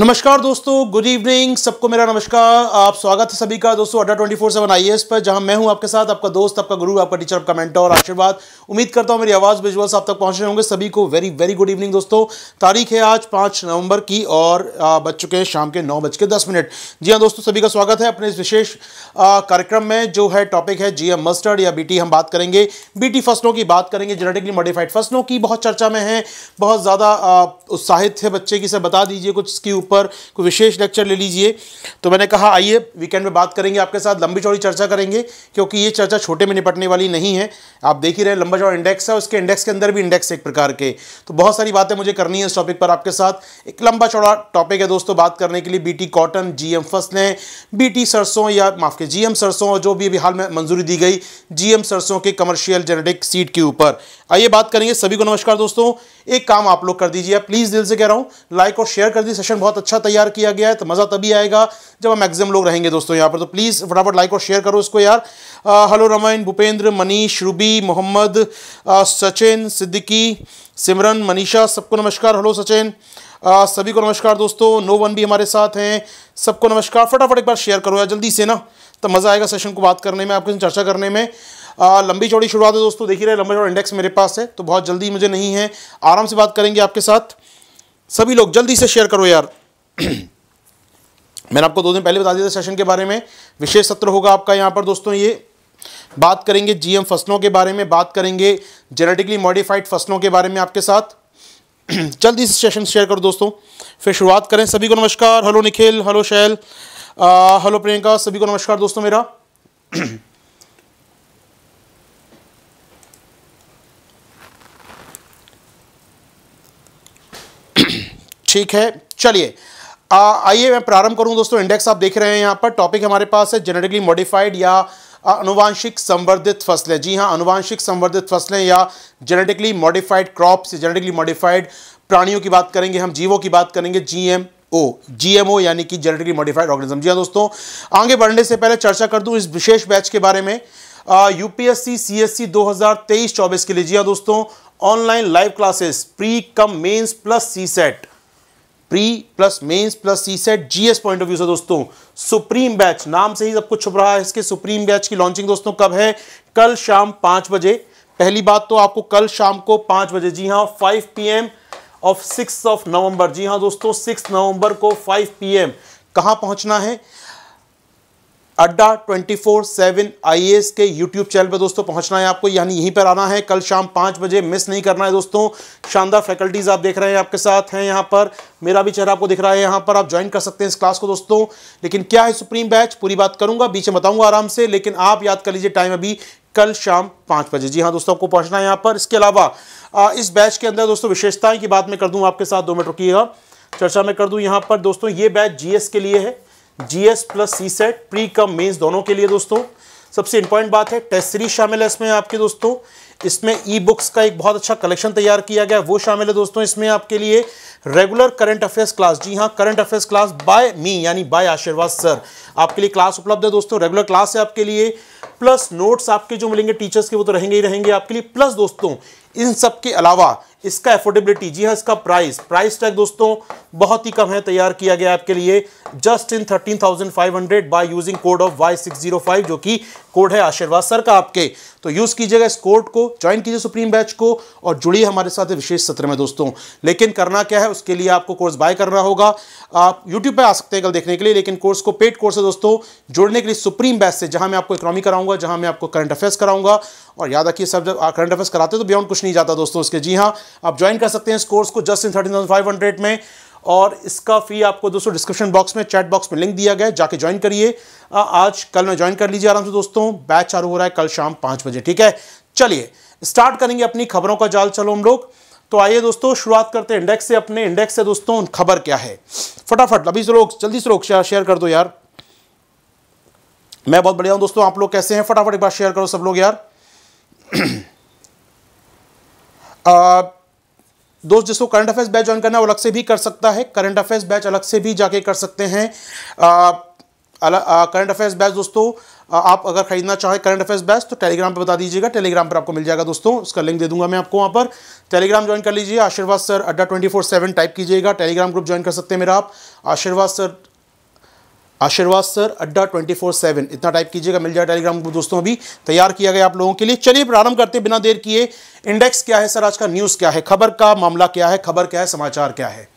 नमस्कार दोस्तों good evening सबको मेरा नमस्कार आप स्वागत है सभी का दोस्तों अड्डा ट्वेंटी फोर सेवन आई पर जहां मैं हूं आपके साथ आपका दोस्त आपका गुरु आपका टीचर आपका मेंटर आशीर्वाद उम्मीद करता हूं मेरी आवाज़ विजुअल्स आप तक पहुंच रहे होंगे सभी को वेरी वेरी गुड इवनिंग दोस्तों तारीख है आज पाँच नवंबर की और बज चुके हैं शाम के नौ बज के दस मिनट जी हाँ दोस्तों सभी का स्वागत है अपने इस विशेष कार्यक्रम में जो है टॉपिक है जी मस्टर्ड या बी हम बात करेंगे बी फसलों की बात करेंगे जेनेटिकली मॉडिफाइड फसलों की बहुत चर्चा में है बहुत ज़्यादा उत्साहित है बच्चे की सर बता दीजिए कुछ इसकी ऊपर कोई विशेष लेक्चर ले लीजिए तो मैंने कहा आइए वीकेंड में बात करेंगे आपके साथ लंबी चौड़ी चर्चा करेंगे क्योंकि ये चर्चा छोटे में निपटने वाली नहीं है आप देख ही रहे लंबा चौड़ा इंडेक्स है उसके इंडेक्स के अंदर भी इंडेक्स एक प्रकार के तो बहुत सारी बातें मुझे करनी है इस टॉपिक पर आपके साथ एक लंबा चौड़ा टॉपिक है दोस्तों बात करने के लिए बी कॉटन जी एम फसलें बी सरसों या माफ के जी सरसों जो भी अभी हाल में मंजूरी दी गई जी सरसों के कमर्शियल जेनेटिक सीड के ऊपर आइए बात करेंगे सभी को नमस्कार दोस्तों एक काम आप लोग कर दीजिए प्लीज़ दिल से कह रहा हूं लाइक और शेयर कर दीजिए सेशन बहुत अच्छा तैयार किया गया है तो मज़ा तभी आएगा जब हम मैक्सिमम लोग रहेंगे दोस्तों यहाँ पर तो प्लीज़ फटाफट लाइक और शेयर करो इसको यार हेलो रमाइन भूपेंद्र मनीष रूबी मोहम्मद सचिन सिद्दीकी सिमरन मनीषा सबको नमस्कार हेलो सचिन आ, सभी को नमस्कार दोस्तों नो वन भी हमारे साथ हैं सबको नमस्कार फटाफट एक बार शेयर करो यार जल्दी से ना तो मज़ा आएगा सेशन को बात करने में आपके साथ चर्चा करने में आ, लंबी चौड़ी शुरुआत है दोस्तों देख ही रहे लंबा चौड़ा इंडेक्स मेरे पास है तो बहुत जल्दी मुझे नहीं है आराम से बात करेंगे आपके साथ सभी लोग जल्दी से शेयर करो यार मैंने आपको दो दिन पहले बता दिया था सेशन के बारे में विशेष सत्र होगा आपका यहाँ पर दोस्तों ये बात करेंगे जीएम फसलों के बारे में बात करेंगे जेनेटिकली मॉडिफाइड फसलों के बारे में आपके साथ जल्दी से सेशन शेयर करो दोस्तों फिर शुरुआत करें सभी को नमस्कार hello Nikhil hello Shail hello Priyanka सभी को नमस्कार दोस्तों मेरा ठीक है चलिए आइए मैं प्रारंभ करूं दोस्तों इंडेक्स आप देख रहे हैं यहाँ पर टॉपिक हमारे पास है जेनेटिकली मॉडिफाइड या अनुवांशिक संवर्धित फसलें जी हाँ अनुवांशिक संवर्धित फसलें या genetically modified crops genetically modified प्राणियों की बात करेंगे हम जीवों की बात करेंगे जीएम ओ जीएमओ यानी कि जेनेटिकली मॉडिफाइड ऑर्गेनिज्म जी हाँ दोस्तों आगे बढ़ने से पहले चर्चा कर दूं इस विशेष बैच के बारे में यूपीएससी सीएससी 2023-24 के लिए जी हाँ दोस्तों online live classes pre cum mains plus CSAT pre plus mains plus CSAT GS point of view से दोस्तों सुप्रीम बैच नाम से ही सब कुछ छुप रहा है इसके सुप्रीम बैच की लॉन्चिंग दोस्तों कब है कल शाम पांच बजे पहली बात तो आपको कल शाम को पांच बजे जी हाँ five P of six of November जी हाँ दोस्तों सिक्स नवंबर को फाइव पी एम पहुंचना है अड्डा 24/7 फोर के यूट्यूब चैनल पर दोस्तों पहुंचना है आपको यानी यहीं पर आना है कल शाम पाँच बजे मिस नहीं करना है दोस्तों शानदार फैकल्टीज़ आप देख रहे हैं आपके साथ हैं यहाँ पर मेरा भी चेहरा आपको दिख रहा है यहाँ पर आप ज्वाइन कर सकते हैं इस क्लास को दोस्तों लेकिन क्या है सुप्रीम बैच पूरी बात करूंगा बीच में बताऊँगा आराम से लेकिन आप याद कर लीजिए टाइम अभी कल शाम पाँच बजे जी हाँ दोस्तों आपको पहुँचना है यहाँ पर इसके अलावा इस बैच के अंदर दोस्तों विशेषताएँ की बात मैं कर दूँ आपके साथ दो मिनट रुकी चर्चा में कर दूँ यहाँ पर दोस्तों ये बैच जी के लिए है GS plus CSAT pre cum mains दोनों के लिए दोस्तों सबसे इंपॉर्टेंट बात है टेस्ट सीरीज शामिल है इसमें आपके दोस्तों इसमें ई बुक्स का एक बहुत अच्छा कलेक्शन तैयार किया गया वो शामिल है दोस्तों इसमें आपके लिए रेगुलर करंट अफेयर्स क्लास जी हाँ current affairs class by me यानी बाय आशीर्वाद सर आपके लिए क्लास उपलब्ध है दोस्तों रेगुलर क्लास है आपके लिए प्लस नोट्स आपके जो मिलेंगे टीचर्स के वो तो रहेंगे ही रहेंगे आपके लिए प्लस दोस्तों इन सब के अलावा इसका एफोर्डेबिलिटी जी हाँ इसका प्राइस प्राइस टैग दोस्तों बहुत ही कम है तैयार किया गया आपके लिए just in thirteen thousand five hundred by using code of Y six zero five जो कि कोड है आशीर्वाद सर का आपके तो यूज़ कीजिएगा इस कोड को ज्वाइन कीजिए सुप्रीम बैच को और जुड़िए हमारे साथ विशेष सत्र में दोस्तों लेकिन करना क्या है उसके लिए आपको कोर्स बाय करना होगा आप यूट्यूब पर आ सकते हैं कल देखने के लिए लेकिन कोर्स को पेड कोर्स है दोस्तों जुड़ने के लिए सुप्रीम बैच से जहां मैं आपको इकोनॉमी कराऊंगा जहां मैं आपको करंट अफेयर्स कराऊंगा और याद रखिए सब जब करंट अफेयर्स कराते तो बियॉन्ड कुछ नहीं जाता दोस्तों उसके जी हाँ आप ज्वाइन कर सकते हैं इस कोर्स को just in thirteen thousand five hundred में और इसका फी आपको दोस्तों डिस्क्रिप्शन बॉक्स में चैट बॉक्स में लिंक दिया गया है जाके ज्वाइन करिए आज कल मैं ज्वाइन कर लीजिए आराम से दोस्तों बैच चालू हो रहा है कल शाम पाँच बजे ठीक है चलिए स्टार्ट करेंगे अपनी खबरों का जाल चलो हम लोग तो आइए दोस्तों शुरुआत करते हैं इंडेक्स से अपने इंडेक्स से दोस्तों खबर क्या है फटाफट अभी से लोग जल्दी से लोग शेयर कर दो यार मैं बहुत बढ़िया हूं दोस्तों आप लोग कैसे हैं फटाफट एक बार शेयर करो सब लोग यार आ, दोस्त जिसको करंट अफेयर्स बैच ज्वाइन करना है वो अलग से भी कर सकता है करंट अफेयर्स बैच अलग से भी जाके कर सकते हैं करंट अफेयर्स बैच दोस्तों आप अगर खरीदना चाहें करंट अफेयर्स बैच तो टेलीग्राम पर बता दीजिएगा टेलीग्राम पर आपको मिल जाएगा दोस्तों उसका लिंक दे दूंगा मैं आपको वहाँ पर टेलीग्राम ज्वाइन कर लीजिए Ashirwad sir Adda twenty four seven type कीजिएगा टेलीग्राम ग्रुप ज्वाइन कर सकते हैं मेरा आप आशीर्वाद sir Ashirwad sir Adda twenty four seven इतना टाइप कीजिएगा मिल जाए टेलीग्राम ग्रुप दोस्तों अभी तैयार किया गया आप लोगों के लिए चलिए प्रारंभ करते बिना देर किए इंडेक्स क्या है सर आज का न्यूज़ क्या है खबर का मामला क्या है खबर क्या है समाचार क्या है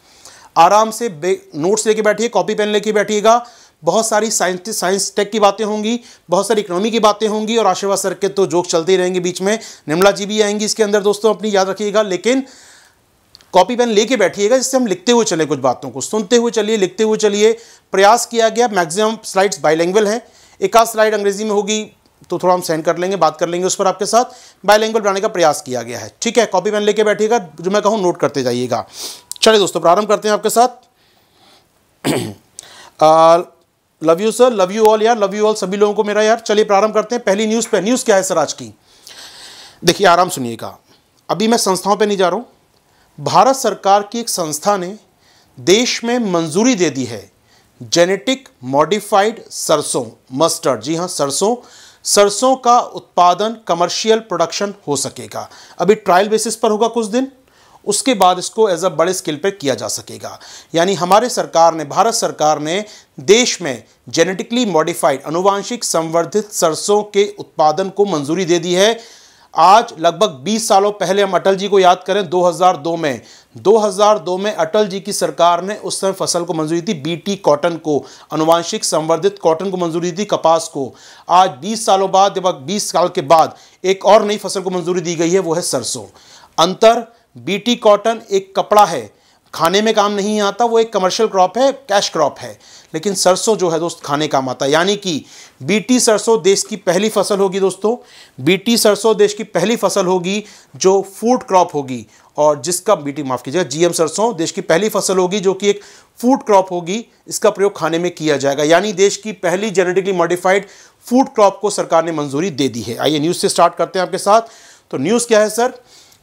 आराम से नोट्स लेके बैठिए कॉपी पेन लेके बैठिएगा बहुत सारी साइंस साइंस टेक की बातें होंगी बहुत सारी इकोनॉमी की बातें होंगी और आशीर्वाद सर के तो जोक चलते ही रहेंगे बीच में निर्मला जी भी आएंगी इसके अंदर दोस्तों अपनी याद रखिएगा लेकिन कॉपी पेन लेके बैठिएगा जिससे हम लिखते हुए चले कुछ बातों को सुनते हुए चलिए लिखते हुए चलिए प्रयास किया गया मैक्सिमम स्लाइड्स बाइलैंग्वेल हैं एक आध स्लाइड अंग्रेजी में होगी तो थोड़ा हम सेंड कर लेंगे बात कर लेंगे उस पर आपके साथ बाइलैंग्वेज बनाने का प्रयास किया गया है ठीक है कॉपी पेन लेके बैठिएगा जो मैं कहूँ नोट करते जाइएगा चलिए दोस्तों प्रारंभ करते हैं आपके साथ love you sir love you all यार लव यू ऑल सभी लोगों को मेरा यार चलिए प्रारंभ करते हैं पहली न्यूज़ पे न्यूज़ क्या है सर आज की देखिए आराम सुनिएगा अभी मैं संस्थाओं पे नहीं जा रहा हूँ भारत सरकार की एक संस्था ने देश में मंजूरी दे दी है जेनेटिक मॉडिफाइड सरसों मस्टर्ड जी हाँ सरसों सरसों का उत्पादन कमर्शियल प्रोडक्शन हो सकेगा अभी ट्रायल बेसिस पर होगा कुछ दिन उसके बाद इसको एज अ बड़े स्केल पर किया जा सकेगा यानी हमारे सरकार ने भारत सरकार ने देश में जेनेटिकली मॉडिफाइड अनुवांशिक संवर्धित सरसों के उत्पादन को मंजूरी दे दी है आज लगभग 20 सालों पहले हम अटल जी को याद करें 2002 में 2002 में अटल जी की सरकार ने उस समय फसल को मंजूरी दी बीटी कॉटन को अनुवांशिक संवर्धित कॉटन को मंजूरी दी कपास को आज 20 सालों बाद लगभग 20 साल के बाद एक और नई फसल को मंजूरी दी गई है वो है सरसों अंतर बीटी कॉटन एक कपड़ा है खाने में काम नहीं आता वो एक कमर्शियल क्रॉप है कैश क्रॉप है लेकिन सरसों जो है दोस्त खाने काम आता है यानी कि बीटी सरसों देश की पहली फसल होगी दोस्तों बीटी सरसों देश की पहली फसल होगी जो फूड क्रॉप होगी और जिसका बीटी माफ़ कीजिएगा जीएम सरसों देश की पहली फसल होगी जो कि एक फूड क्रॉप होगी इसका प्रयोग खाने में किया जाएगा यानी देश की पहली जेनेटिकली मॉडिफाइड फूड क्रॉप को सरकार ने मंजूरी दे दी है आइए न्यूज़ से स्टार्ट करते हैं आपके साथ तो न्यूज़ क्या है सर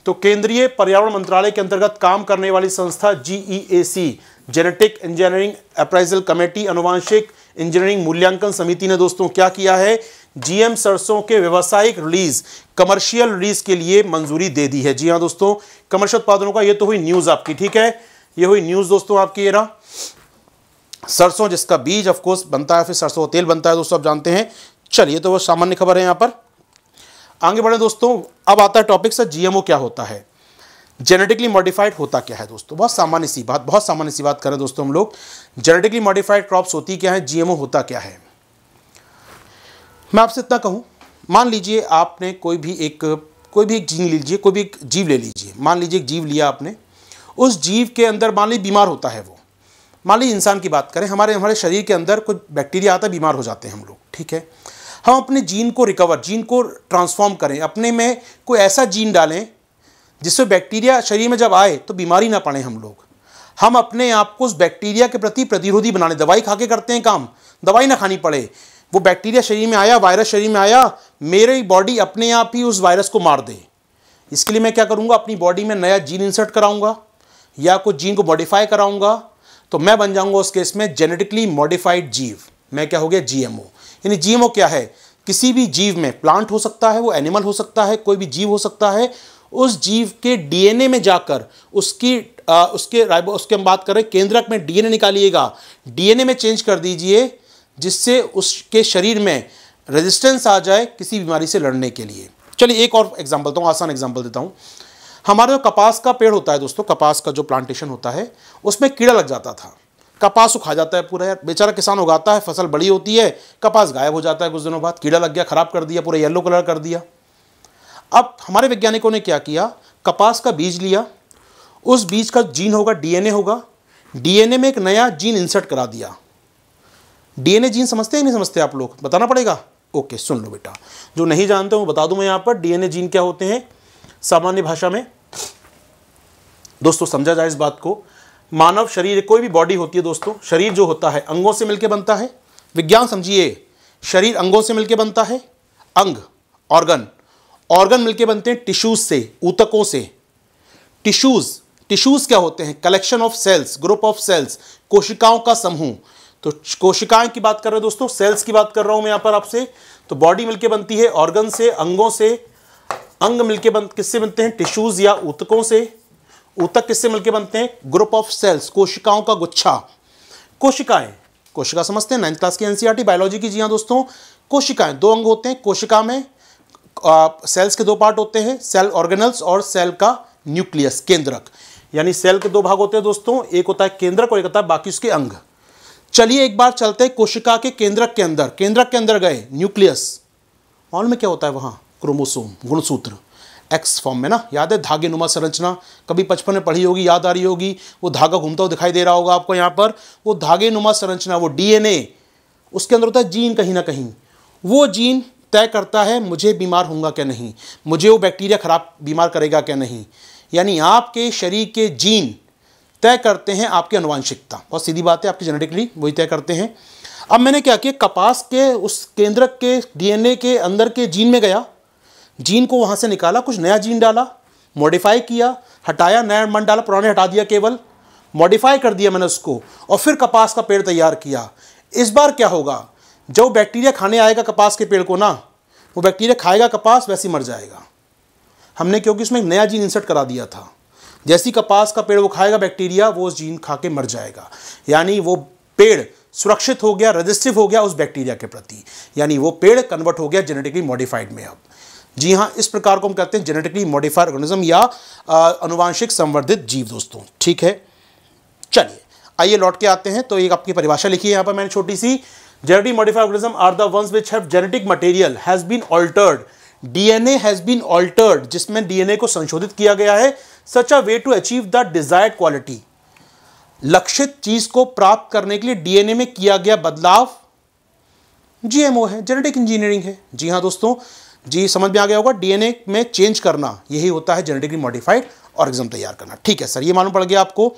तो केंद्रीय पर्यावरण मंत्रालय के अंतर्गत काम करने वाली संस्था GEAC genetic engineering appraisal committee अनुवांशिक इंजीनियरिंग मूल्यांकन समिति ने दोस्तों क्या किया है जीएम सरसों के व्यवसायिक रिलीज कमर्शियल रिलीज के लिए मंजूरी दे दी है जी हाँ दोस्तों कमर्शियल उत्पादनों का ये तो हुई न्यूज आपकी ठीक है ये हुई न्यूज दोस्तों आपकी ये ना सरसों जिसका बीज ऑफकोर्स बनता है फिर सरसों का तेल बनता है दोस्तों आप जानते हैं चलिए तो वह सामान्य खबर है यहाँ पर आगे बढ़े दोस्तों अब आता है टॉपिक सर जीएमओ क्या होता है जेनेटिकली मॉडिफाइड होता क्या है दोस्तों बहुत सामान्य सी बात बहुत सामान्य सी बात करें दोस्तों हम लोग जेनेटिकली मॉडिफाइड क्रॉप्स होती क्या है जीएमओ होता क्या है मैं आपसे इतना कहूँ मान लीजिए आपने कोई भी एक कोई भी एक जीन लीजिए कोई भी एक जीव ले लीजिए मान लीजिए एक जीव लिया आपने उस जीव के अंदर मान लीजिए बीमार होता है वो मान लीजिए इंसान की बात करें हमारे हमारे शरीर के अंदर कुछ बैक्टीरिया आता है बीमार हो जाते हैं हम लोग ठीक है हम अपने जीन को रिकवर जीन को ट्रांसफॉर्म करें अपने में कोई ऐसा जीन डालें जिसमें बैक्टीरिया शरीर में जब आए तो बीमारी ना पड़े हम लोग हम अपने आप को उस बैक्टीरिया के प्रति प्रतिरोधी बनाने दवाई खा के करते हैं काम दवाई ना खानी पड़े वो बैक्टीरिया शरीर में आया वायरस शरीर में आया मेरी बॉडी अपने आप ही उस वायरस को मार दे इसके लिए मैं क्या करूँगा अपनी बॉडी में नया जीन इंसर्ट कराऊंगा या कुछ जीन को मॉडिफाई कराऊंगा तो मैं बन जाऊंगा उस केस में जेनेटिकली मॉडिफाइड जीव मैं क्या हो गया जी यानी जीएमओ क्या है किसी भी जीव में प्लांट हो सकता है वो एनिमल हो सकता है कोई भी जीव हो सकता है उस जीव के डीएनए में जाकर उसकी आ, उसके राइबो उसके हम बात कर रहे हैं केंद्रक में डीएनए निकालिएगा डीएनए में चेंज कर दीजिए जिससे उसके शरीर में रेजिस्टेंस आ जाए किसी बीमारी से लड़ने के लिए चलिए एक और एग्जाम्पल देता हूँ आसान एग्जाम्पल देता हूँ हमारे जो कपास का पेड़ होता है दोस्तों कपास का जो प्लांटेशन होता है उसमें कीड़ा लग जाता था कपास उखा जाता है पूरा यार बेचारा किसान उगाता है फसल बड़ी होती है कपास गायब हो जाता है कुछ दिनों बाद कीड़ा लग गया ख़राब कर दिया पूरा येलो कलर कर दिया अब हमारे वैज्ञानिकों ने क्या किया कपास का बीज लिया उस बीज का जीन होगा डीएनए होगा डीएनए में एक नया जीन इंसर्ट करा दिया डीएनए जीन समझते हैं नहीं समझते आप लोग बताना पड़ेगा ओके सुन लो बेटा जो नहीं जानते वो बता दूं मैं यहां पर डीएनए जीन क्या होते हैं सामान्य भाषा में दोस्तों समझा जाए इस बात को मानव शरीर कोई भी बॉडी होती है दोस्तों शरीर जो होता है अंगों से मिलकर बनता है विज्ञान समझिए शरीर अंगों से मिलकर बनता है अंग ऑर्गन ऑर्गन मिलके बनते हैं टिश्यूज से ऊतकों से टिश्यूज टिश्यूज क्या होते हैं collection of cells group of cells कोशिकाओं का समूह तो कोशिकाएं की बात कर रहे हो दोस्तों सेल्स की बात कर रहा हूं मैं यहां पर आपसे तो बॉडी मिलके बनती है ऑर्गन से अंगों से अंग मिलके बन किससे बनते हैं टिश्यूज या ऊतकों से ऊतक किससे मिलके बनते हैं ग्रुप ऑफ सेल्स कोशिकाओं का गुच्छा कोशिकाएं कोशिका समझते हैं नाइन्थ क्लास की एनसीईआरटी बायोलॉजी e की जी हाँ दोस्तों कोशिकाएं दो अंग होते हैं कोशिका में सेल्स के दो पार्ट होते हैं सेल ऑर्गेनल्स और सेल का न्यूक्लियस केंद्रक यानी सेल के दो भाग होते हैं दोस्तों एक होता है केंद्रक और एक होता है बाकी उसके अंग चलिए एक बार चलते हैं कोशिका के केंद्रक के अंदर केंद्रक के अंदर गए न्यूक्लियस मालूम में क्या होता है वहाँ क्रोमोसोम गुणसूत्र एक्स फॉर्म में ना याद है धागे नुमा संरचना कभी बचपन में पढ़ी होगी याद आ रही होगी वो धागा घूमता हुआ दिखाई दे रहा होगा आपको यहाँ पर वो धागे नुमा संरचना वो डीएनए उसके अंदर होता है जीन कहीं ना कहीं वो जीन तय करता है मुझे बीमार होऊंगा क्या नहीं मुझे वो बैक्टीरिया ख़राब बीमार करेगा क्या नहीं यानी आपके शरीर के जीन तय करते हैं आपकी अनुवांशिकता बहुत सीधी बात है आपकी जेनेटिकली वही तय करते हैं अब मैंने क्या किया कपास के उस केंद्रक के डीएनए के अंदर के जीन में गया जीन को वहाँ से निकाला कुछ नया जीन डाला मॉडिफाई किया हटाया नया मन डाला पुराने हटा दिया केवल मॉडिफाई कर दिया मैंने उसको और फिर कपास का पेड़ तैयार किया इस बार क्या होगा जब वो बैक्टीरिया खाने आएगा कपास के पेड़ को ना वो बैक्टीरिया खाएगा कपास वैसे मर जाएगा हमने क्योंकि उसमें एक नया जीन इंसर्ट करा दिया था जैसी कपास का पेड़ वो खाएगा बैक्टीरिया वो उस जीन खा के मर जाएगा यानी वो पेड़ सुरक्षित हो गया रजिस्टिव हो गया उस बैक्टीरिया के प्रति यानी वो पेड़ कन्वर्ट हो गया जेनेटिकली मॉडिफाइड में अब जी हाँ इस प्रकार को हम कहते हैं जेनेटिकली मॉडिफाइड ऑर्गेनिज्म या अनुवांशिक संवर्धित जीव दोस्तों ठीक है चलिए आइए लौट के आते हैं तो एक आपकी परिभाषा लिखी है यहाँ पर मैंने छोटी सी Genetically modified organisms are the ones which have genetic material has been altered. DNA has been altered जिसमें DNA को संशोधित किया गया है such a way to achieve the desired quality लक्षित चीज को प्राप्त करने के लिए डीएनए में किया गया बदलाव जीएमओ है जेनेटिक इंजीनियरिंग है जी हाँ दोस्तों जी समझ में आ गया होगा डीएनए में चेंज करना यही होता है जेनेटिकली मॉडिफाइड ऑर्गेनिज्म तैयार करना ठीक है सर ये मालूम पड़ गया आपको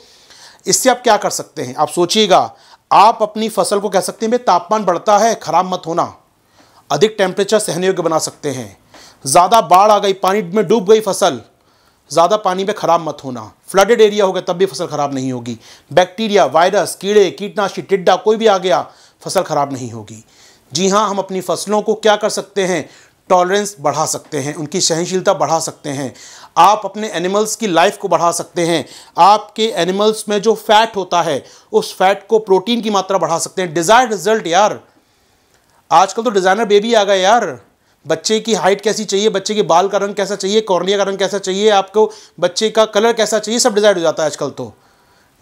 इससे आप क्या कर सकते हैं आप सोचिएगा आप अपनी फसल को कह सकते हैं तापमान बढ़ता है ख़राब मत होना अधिक टेम्परेचर सहने योग्य बना सकते हैं ज़्यादा बाढ़ आ गई पानी में डूब गई फसल ज़्यादा पानी में ख़राब मत होना फ्लडेड एरिया हो गया तब भी फसल ख़राब नहीं होगी बैक्टीरिया वायरस कीड़े कीटनाशी टिड्डा कोई भी आ गया फसल ख़राब नहीं होगी जी हाँ हम अपनी फसलों को क्या कर सकते हैं टॉलरेंस बढ़ा सकते हैं उनकी सहनशीलता बढ़ा सकते हैं आप अपने एनिमल्स की लाइफ को बढ़ा सकते हैं आपके एनिमल्स में जो फैट होता है उस फैट को प्रोटीन की मात्रा बढ़ा सकते हैं डिज़ायर्ड रिजल्ट यार आजकल तो डिज़ाइनर बेबी आ गए यार बच्चे की हाइट कैसी चाहिए बच्चे के बाल का रंग कैसा चाहिए कॉर्निया का रंग कैसा चाहिए आपको बच्चे का कलर कैसा चाहिए सब डिज़ाइन हो जाता है आजकल तो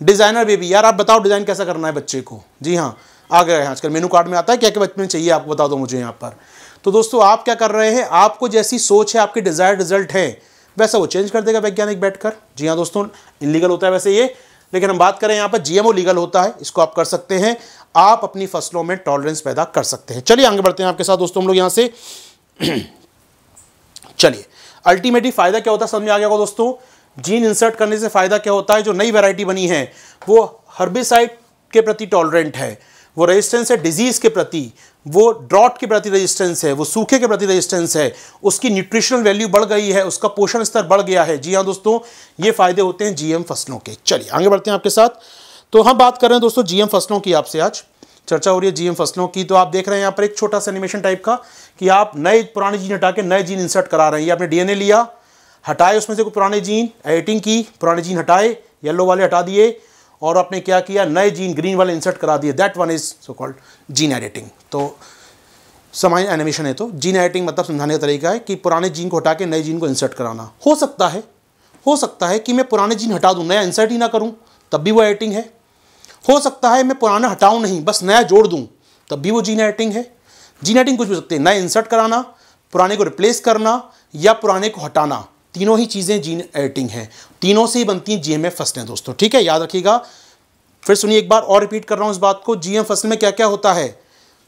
डिज़ाइनर बेबी यार आप बताओ डिज़ाइन कैसा करना है बच्चे को जी हाँ आ गया है आजकल मेनू कार्ड में आता है क्या क्या बच्चे में चाहिए आपको बता दो मुझे यहाँ पर तो दोस्तों आप क्या कर रहे हैं आपको जैसी सोच है आपके डिज़ायर रिजल्ट है वैसा वो चेंज कर देगा वैज्ञानिक बैठकर जी हाँ दोस्तों इलीगल होता है वैसे ये लेकिन हम बात करें यहाँ पर जीएमओ लीगल होता है इसको आप कर सकते हैं आप अपनी फसलों में टॉलरेंस पैदा कर सकते हैं चलिए आगे बढ़ते हैं आपके साथ दोस्तों हम लोग यहाँ से चलिए अल्टीमेटली फ़ायदा क्या होता है समझ आ गया होगा दोस्तों जीन इंसर्ट करने से फ़ायदा क्या होता है जो नई वेराइटी बनी है वो हर्बिसाइड के प्रति टॉलरेंट है वो रेजिस्टेंस है डिजीज़ के प्रति वो ड्रॉट के प्रति रेजिस्टेंस है वो सूखे के प्रति रेजिस्टेंस है उसकी न्यूट्रिशनल वैल्यू बढ़ गई है उसका पोषण स्तर बढ़ गया है जी हाँ दोस्तों ये फ़ायदे होते हैं जीएम फसलों के चलिए आगे बढ़ते हैं आपके साथ तो हम बात कर रहे हैं दोस्तों जीएम फसलों की आपसे आज चर्चा हो रही है जीएम फसलों की तो आप देख रहे हैं यहाँ पर एक छोटा सा एनिमेशन टाइप का कि आप नए पुराने जीन हटा के नए जीन इंसर्ट करा रहे हैं ये आपने डीएनए लिया हटाए उसमें से कोई पुराने जीन एडिटिंग की पुराने जीन हटाए येलो वाले हटा दिए और आपने क्या किया नए जीन ग्रीन वाले इंसर्ट करा दिए that one is so called gene editing तो सामान्य एनिमेशन है तो जीन एडिटिंग मतलब समझाने का तरीका है कि पुराने जीन को हटा के नए जीन को इंसर्ट कराना हो सकता है हो सकता है कि मैं पुराने जीन हटा दूँ नया इंसर्ट ही ना करूँ तब भी वो एडिटिंग है हो सकता है मैं पुराना हटाऊँ नहीं बस नया जोड़ दूँ तब भी वो जीन एडिटिंग है जीन एडिटिंग कुछ भी सकते हैं नया इंसर्ट कराना पुराने को रिप्लेस करना या पुराने को हटाना तीनों ही चीज़ें जीन एडिटिंग हैं तीनों से ही बनती हैं जीएमएफ फसलें दोस्तों ठीक है याद रखिएगा फिर सुनिए एक बार और रिपीट कर रहा हूँ इस बात को जीएम फसल में क्या क्या होता है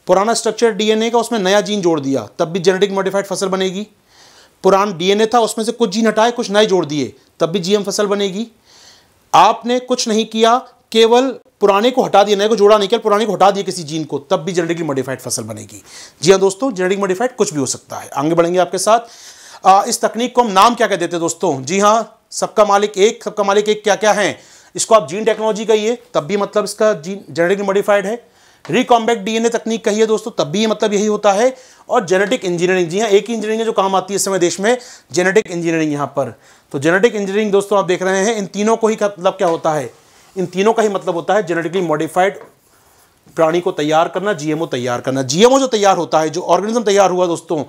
पुराना स्ट्रक्चर डीएनए का उसमें नया जीन जोड़ दिया तब भी जेनेटिक मॉडिफाइड फसल बनेगी पुराना डीएनए था उसमें से कुछ जीन हटाए कुछ नए जोड़ दिए तब भी जीएम फसल बनेगी आपने कुछ नहीं किया केवल पुराने को हटा दिया नए को जोड़ा नहीं केवल पुराने को हटा दिया किसी जीन को तब भी जेनेटिकली मॉडिफाइड फसल बनेगी जी हाँ दोस्तों जेनेटिक मॉडिफाइड कुछ भी हो सकता है आगे बढ़ेंगे आपके साथ आ, इस तकनीक को हम नाम क्या कह देते दोस्तों जी हाँ सबका मालिक एक सबका मालिक एक क्या क्या है इसको आप जीन टेक्नोलॉजी कहिए तब भी मतलब इसका जीन जेनेटिकली मॉडिफाइड है रिकॉम्बैक्ट डीएनए तकनीक कहिए दोस्तों तब भी मतलब यही होता है और जेनेटिक इंजीनियरिंग जी हाँ एक इंजीनियरिंग जो काम आती है इस समय देश में जेनेटिक इंजीनियरिंग यहाँ पर तो जेनेटिक इंजीनियरिंग दोस्तों आप देख रहे हैं इन तीनों को ही मतलब क्या होता है इन तीनों का ही मतलब होता है जेनेटिकली मॉडिफाइड प्राणी को तैयार करना जीएमओ तैयार करना जीएमओ जो तैयार होता है जो ऑर्गेनिज्म तैयार हुआ दोस्तों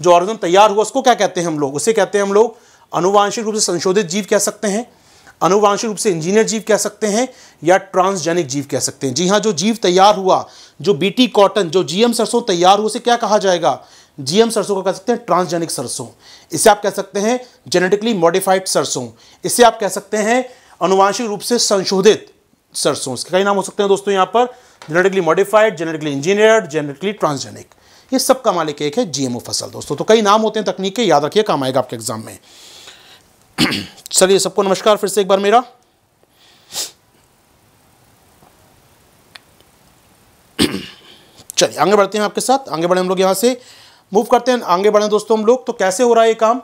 जो ऑर्गेनिज्म तैयार हुआ उसको क्या कहते हैं हम लोग उसे कहते हैं हम लोग अनुवांशिक रूप से संशोधित जीव कह सकते हैं अनुवांशिक रूप से इंजीनियर जीव कह सकते हैं या ट्रांसजेनिक जीव कह सकते हैं जी हाँ जो जीव तैयार हुआ जो बीटी कॉटन जो जीएम सरसों तैयार हुआ उसे क्या कहा जाएगा जीएम सरसों को कह सकते हैं ट्रांसजेनिक सरसों इसे आप कह सकते हैं जेनेटिकली मॉडिफाइड सरसों इसे आप कह सकते हैं अनुवांशिक रूप से संशोधित सरसों इसके कई नाम हो सकते हैं दोस्तों यहाँ पर genetically modified genetically engineered genetically transgenic ये सब का मालिक एक है जीएमओ फसल दोस्तों तो कई नाम होते हैं तकनीक के याद रखिए काम आएगा आपके एग्जाम में चलिए सबको नमस्कार फिर से एक बार मेरा चलिए आगे बढ़ते हैं आपके साथ आगे बढ़े हम लोग यहां से मूव करते हैं आगे बढ़े दोस्तों हम लोग तो कैसे हो रहा है ये काम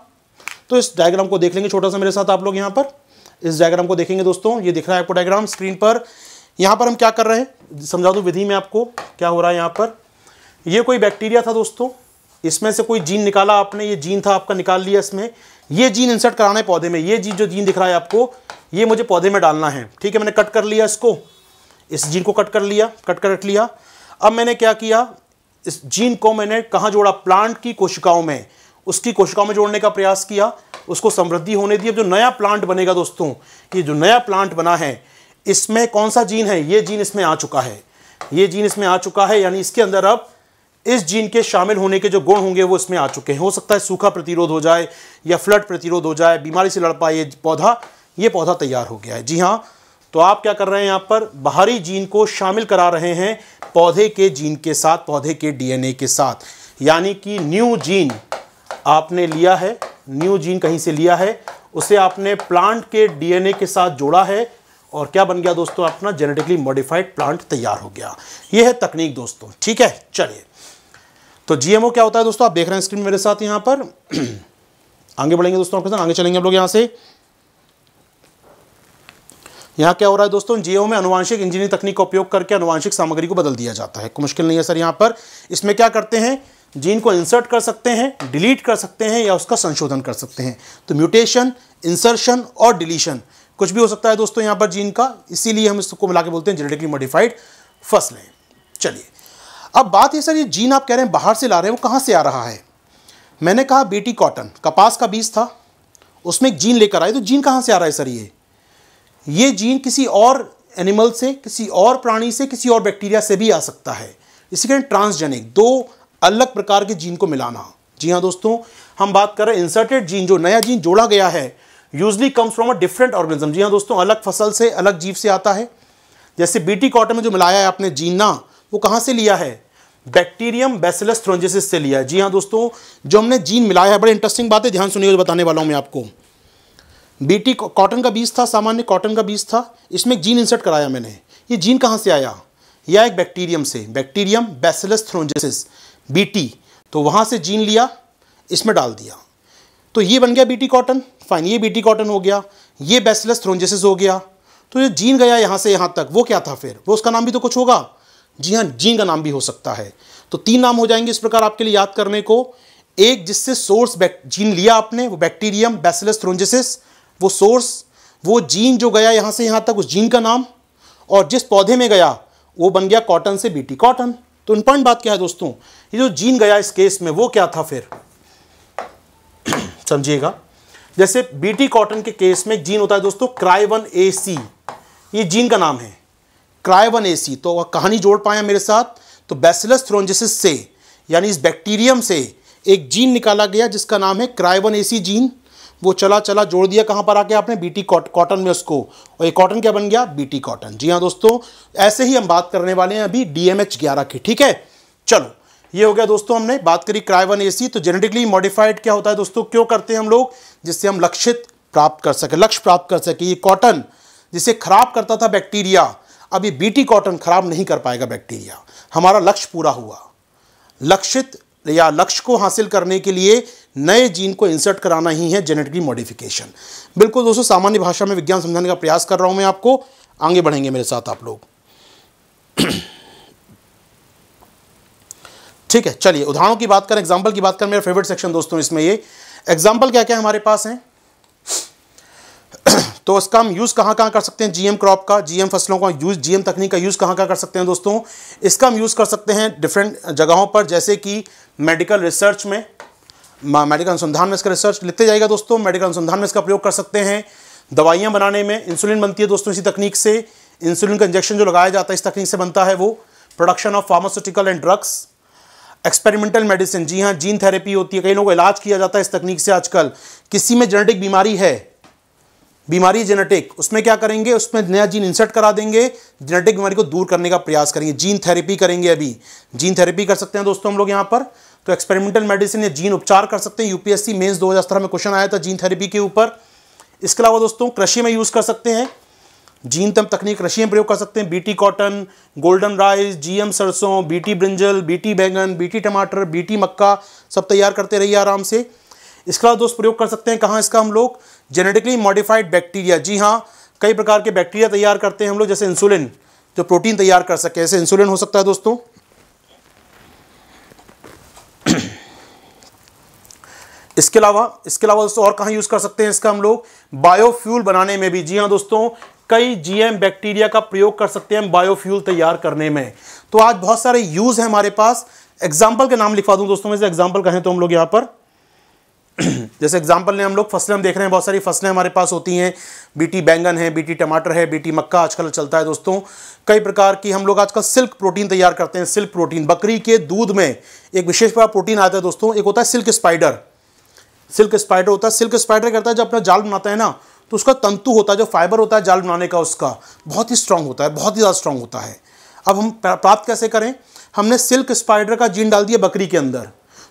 तो इस डायग्राम को देख लेंगे छोटा सा मेरे साथ आप लोग यहां पर इस डायग्राम को देखेंगे दोस्तों ये दिख रहा है आपको डायग्राम स्क्रीन पर यहां पर हम क्या कर रहे हैं समझा दो विधि में आपको क्या हो रहा है यहां पर ये कोई बैक्टीरिया था दोस्तों इसमें से कोई जीन निकाला आपने ये जीन था आपका निकाल लिया इसमें ये जीन इंसर्ट कराना है पौधे में ये जीन जो जीन दिख रहा है आपको ये मुझे पौधे में डालना है ठीक है मैंने कट कर लिया इसको इस जीन को कट कर लिया कट कर रख लिया अब मैंने क्या किया इस जीन को मैंने कहाँ जोड़ा प्लांट की कोशिकाओं में उसकी कोशिकाओं में जोड़ने का प्रयास किया उसको समृद्धि होने दी अब जो नया प्लांट बनेगा दोस्तों ये जो नया प्लांट बना है इसमें कौन सा जीन है ये जीन इसमें आ चुका है ये जीन इसमें आ चुका है यानी इसके अंदर अब इस जीन के शामिल होने के जो गुण होंगे वो इसमें आ चुके हैं हो सकता है सूखा प्रतिरोध हो जाए या फ्लड प्रतिरोध हो जाए बीमारी से लड़ पाए ये पौधा ये पौधा तैयार हो गया है जी हाँ तो आप क्या कर रहे हैं यहाँ पर बाहरी जीन को शामिल करा रहे हैं पौधे के जीन के साथ पौधे के डीएनए के साथ यानी कि न्यू जीन आपने लिया है न्यू जीन कहीं से लिया है उसे आपने प्लांट के डीएनए के साथ जोड़ा है और क्या बन गया दोस्तों अपना जेनेटिकली मॉडिफाइड प्लांट तैयार हो गया ये है तकनीक दोस्तों ठीक है चलिए तो जीएमओ क्या होता है दोस्तों आप देख रहे हैं स्क्रीन मेरे साथ यहां पर आगे बढ़ेंगे दोस्तों आपके साथ आगे चलेंगे हम लोग यहाँ से यहां क्या हो रहा है दोस्तों जीएमओ में अनुवांशिक इंजीनियरिंग तकनीक का उपयोग करके अनुवांशिक सामग्री को बदल दिया जाता है मुश्किल नहीं है सर यहां पर इसमें क्या करते हैं जीन को इंसर्ट कर सकते हैं डिलीट कर सकते हैं या उसका संशोधन कर सकते हैं तो म्यूटेशन इंसर्शन और डिलीशन कुछ भी हो सकता है दोस्तों यहां पर जीन का इसीलिए हम इसको मिला के बोलते हैं जेनेटिकली मॉडिफाइड फसलें चलिए अब बात है सर ये जीन आप कह रहे हैं बाहर से ला रहे हैं वो कहाँ से आ रहा है मैंने कहा बीटी कॉटन कपास का बीज था उसमें एक जीन लेकर आए तो जीन कहाँ से आ रहा है सर ये ये जीन किसी और एनिमल से किसी और प्राणी से किसी और बैक्टीरिया से भी आ सकता है इसी कारण ट्रांसजेनिक दो अलग प्रकार के जीन को मिलाना जी हाँ दोस्तों हम बात कर रहे हैं इंसर्टेड जीन जो नया जीन जोड़ा गया है usually comes from a different organism जी हाँ दोस्तों अलग फसल से अलग जीव से आता है जैसे बीटी कॉटन में जो मिलाया है आपने जीना वो कहाँ से लिया है बैक्टीरियम बेसिलस थ्रोजेसिस से लिया है जी हाँ दोस्तों जो हमने जीन मिलाया है बड़े इंटरेस्टिंग बात है ध्यान सुनिए बताने वाला हूँ मैं आपको बीटी कॉटन का बीज था सामान्य कॉटन का बीज था इसमें एक जीन इंसर्ट कराया मैंने ये जीन कहाँ से आया या एक बैक्टीरियम से बैक्टीरियम बेसिलस थ्रोजेसिस बीटी तो वहाँ से जीन लिया इसमें डाल दिया तो ये बन गया बी कॉटन फाइन ये बीटी कॉटन हो गया ये बेसिलस थ्रोजेसिस हो गया तो ये जीन गया यहाँ से यहाँ तक वो क्या था फिर वो उसका नाम भी तो कुछ होगा जी हाँ जी का नाम भी हो सकता है तो तीन नाम हो जाएंगे इस प्रकार आपके लिए याद करने को एक जिससे सोर्स जीन लिया आपने वो बैक्टीरियम बैसिलस थ्रोजेसिस वो सोर्स वो जीन जो गया यहाँ से यहाँ तक उस जीन का नाम और जिस पौधे में गया वो बन गया कॉटन से बीटी कॉटन तो इंपॉर्टेंट बात क्या है दोस्तों ये जो जीन गया इस केस में वो क्या था फिर समझिएगा जैसे बीटी कॉटन के केस में जीन होता है दोस्तों वन ए सी ये जीन का नाम है ए सी तो वह कहानी जोड़ पाए मेरे साथ तो बैसिलस थ्रोंजिसिस से यानी इस बैक्टीरियम से एक जीन निकाला गया जिसका नाम है ए सी जीन वो चला चला जोड़ दिया कहाँ पर आके आपने बीटी कॉटन में उसको और ये कॉटन क्या बन गया बीटी कॉटन जी हाँ दोस्तों ऐसे ही हम बात करने वाले हैं अभी डी एम एच ग्यारह की ठीक है चलो ये हो गया दोस्तों हमने बात करी क्राइवन सी तो जेनेटिकली मॉडिफाइड क्या होता है दोस्तों क्यों करते हैं हम लोग जिससे हम लक्षित प्राप्त कर सके लक्ष्य प्राप्त कर सके ये कॉटन जिसे खराब करता था बैक्टीरिया अब ये बीटी कॉटन खराब नहीं कर पाएगा बैक्टीरिया हमारा लक्ष्य पूरा हुआ लक्षित या लक्ष्य को हासिल करने के लिए नए जीन को इंसर्ट कराना ही है जेनेटिकली मॉडिफिकेशन बिल्कुल दोस्तों सामान्य भाषा में विज्ञान समझाने का प्रयास कर रहा हूं मैं आपको आगे बढ़ेंगे मेरे साथ आप लोग ठीक है चलिए उदाहरणों की बात करें एग्जाम्पल की बात करें मेरा फेवरेट सेक्शन दोस्तों इसमें ये एग्जाम्पल क्या क्या हमारे पास है तो इसका हम यूज़ कहाँ कहाँ कर सकते हैं जीएम क्रॉप का जीएम फसलों का यूज़ जीएम तकनीक का यूज़ कहाँ कहां कर सकते हैं दोस्तों इसका हम यूज़ कर सकते हैं डिफरेंट जगहों पर जैसे कि मेडिकल रिसर्च में मेडिकल अनुसंधान में इसका रिसर्च लेते जाएगा दोस्तों मेडिकल अनुसंधान में इसका प्रयोग कर सकते हैं दवाइयाँ बनाने में इंसुलिन बनती है दोस्तों इसी तकनीक से इंसुलिन का इंजेक्शन जो लगाया जाता है इस तकनीक से बनता है वो production of pharmaceutical and drugs experimental medicine जी हाँ जीन थेरेपी होती है कई लोगों को इलाज किया जाता है इस तकनीक से आजकल किसी में जेनेटिक बीमारी है बीमारी जेनेटिक उसमें क्या करेंगे उसमें नया जीन इंसर्ट करा देंगे जेनेटिक बीमारी को दूर करने का प्रयास करेंगे जीन थेरेपी करेंगे अभी जीन थेरेपी कर सकते हैं दोस्तों हम लोग यहाँ पर तो एक्सपेरिमेंटल मेडिसिन या जीन उपचार कर सकते हैं यूपीएससी मेंस 2017 में क्वेश्चन आया था जीन थेरेपी के ऊपर इसके अलावा दोस्तों कृषि में यूज़ कर सकते हैं जीन तम तकनीक कृषि में प्रयोग कर सकते हैं BT cotton golden rice GM सरसों बीटी ब्रिंजल बीटी बैंगन बीटी टमाटर बीटी मक्का सब तैयार करते रहिए आराम से इसके अलावा दोस्त प्रयोग कर सकते हैं कहाँ इसका हम लोग जेनेटिकली मॉडिफाइड बैक्टीरिया जी हाँ कई प्रकार के बैक्टीरिया तैयार करते हैं हम लोग जैसे इंसुलिन जो प्रोटीन तैयार कर सके ऐसे इंसुलिन हो सकता है दोस्तों इसके अलावा इसके अलावा दोस्तों और कहाँ यूज़ कर सकते हैं इसका हम लोग बायोफ्यूल बनाने में भी जी हाँ दोस्तों कई जीएम बैक्टीरिया का प्रयोग कर सकते हैं बायोफ्यूल तैयार करने में तो आज बहुत सारे यूज़ हैं हमारे पास एग्जाम्पल के नाम लिखवा दूँ दोस्तों में से एग्जाम्पल कहें तो हम लोग यहाँ पर जैसे एग्जाम्पल ने हम लोग फसलें हम देख रहे हैं बहुत सारी फसलें हमारे पास होती हैं बीटी बैंगन है बीटी टमाटर है बीटी मक्का आजकल चलता है दोस्तों कई प्रकार की हम लोग आजकल सिल्क प्रोटीन तैयार करते हैं सिल्क प्रोटीन बकरी के दूध में एक विशेष प्रकार प्रोटीन आता है दोस्तों एक होता है सिल्क स्पाइडर सिल्क स्पाइडर होता है सिल्क स्पाइडर करता है जब अपना जाल बनाता है ना तो उसका तंतु होता है जो फाइबर होता है जाल बनाने का उसका बहुत ही स्ट्रांग होता है बहुत ही ज़्यादा स्ट्रांग होता है अब हम प्राप्त कैसे करें हमने सिल्क स्पाइडर का जीन डाल दिया बकरी के अंदर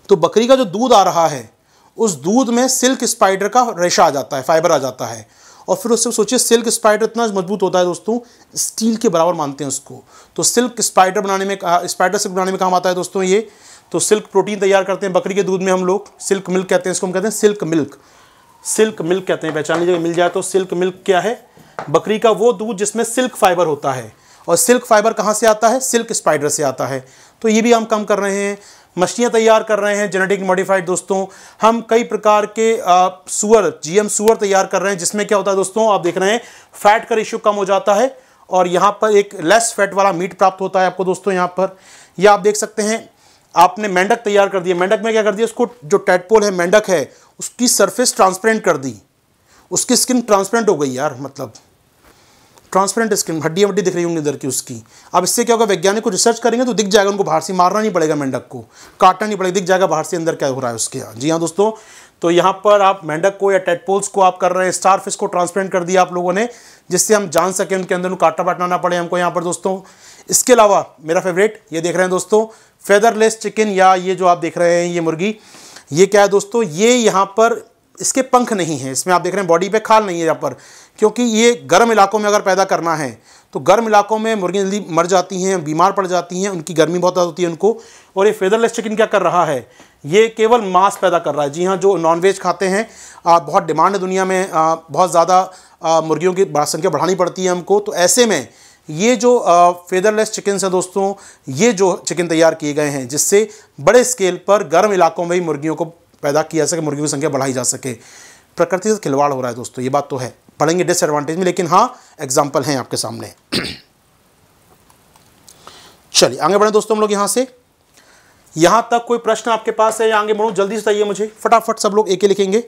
तो बकरी का जो दूध आ रहा है उस दूध में सिल्क स्पाइडर का रेशा आ जाता है फाइबर आ जाता है और फिर उससे सोचिए सिल्क स्पाइडर इतना मजबूत होता है दोस्तों स्टील के बराबर मानते हैं उसको तो सिल्क स्पाइडर बनाने में स्पाइडर सिल्क बनाने में काम आता है दोस्तों ये तो सिल्क प्रोटीन तैयार करते हैं बकरी के दूध में हम लोग सिल्क मिल्क कहते हैं इसको हम कहते हैं सिल्क मिल्क सिल्क मिल्क कहते हैं पहचान लीजिए मिल जाए तो सिल्क मिल्क क्या है बकरी का वो दूध जिसमें सिल्क फाइबर होता है और सिल्क फाइबर कहाँ से आता है सिल्क स्पाइडर से आता है तो ये भी हम कम कर रहे हैं मछलियाँ तैयार कर रहे हैं जेनेटिक मॉडिफाइड दोस्तों हम कई प्रकार के सुअर जीएम सुअर तैयार कर रहे हैं जिसमें क्या होता है दोस्तों आप देख रहे हैं फैट का रेशियो कम हो जाता है और यहाँ पर एक लेस फैट वाला मीट प्राप्त होता है आपको दोस्तों यहाँ पर यह आप देख सकते हैं आपने मेंढक तैयार कर दिया मेंढक में क्या कर दिया उसको जो टेटपोल है मेंढक है उसकी सरफेस ट्रांसपेरेंट कर दी उसकी स्किन ट्रांसपेरेंट हो गई यार मतलब ट्रांसपेरेंट स्किन हड्डी हड्डी दिख रही होंगी इधर की उसकी अब इससे क्या होगा वैज्ञानिक को रिसर्च करेंगे तो दिख जाएगा उनको बाहर से मारना नहीं पड़ेगा मेंढक को काटना नहीं पड़ेगा दिख जाएगा बाहर से अंदर क्या हो रहा है उसके यहाँ जी हाँ दोस्तों तो यहाँ पर आप मेंढक को या टेटपोल्स को आप कर रहे हैं स्टार फिश को ट्रांसपेरेंट कर दिया आप लोगों ने जिससे हम जान सकें उनके अंदर काटा बाटना ना पड़े हमको यहाँ पर दोस्तों इसके अलावा मेरा फेवरेट ये देख रहे हैं दोस्तों फेदरलेस चिकन या ये जो आप देख रहे हैं ये मुर्गी ये क्या है दोस्तों ये यहाँ पर इसके पंख नहीं है इसमें आप देख रहे हैं बॉडी पे खाल नहीं है यहाँ पर क्योंकि ये गर्म इलाकों में अगर पैदा करना है तो गर्म इलाकों में मुर्गियाँ जल्दी मर जाती हैं बीमार पड़ जाती हैं उनकी गर्मी बहुत ज़्यादा होती है उनको और ये फेदरलेस चिकन क्या कर रहा है ये केवल मांस पैदा कर रहा है जी हाँ जो नॉनवेज खाते हैं आ, बहुत डिमांड है दुनिया में आ, बहुत ज़्यादा मुर्गियों की संख्या बढ़ानी पड़ती है हमको तो ऐसे में ये जो फेदरलेस चिकन्स हैं दोस्तों ये जो चिकन तैयार किए गए हैं जिससे बड़े स्केल पर गर्म इलाकों में ही मुर्गियों को पैदा किया जा सके मुर्गियों की संख्या बढ़ाई जा सके प्रकृति से खिलवाड़ हो रहा है दोस्तों ये बात तो है पढ़ेंगे डिसएडवांटेज में लेकिन हाँ एग्जाम्पल हैं आपके सामने चलिए आगे बढ़े दोस्तों हम लोग यहाँ से यहाँ तक कोई प्रश्न आपके पास है या आगे बढ़ो जल्दी से बताइए मुझे फटाफट सब लोग एक ही लिखेंगे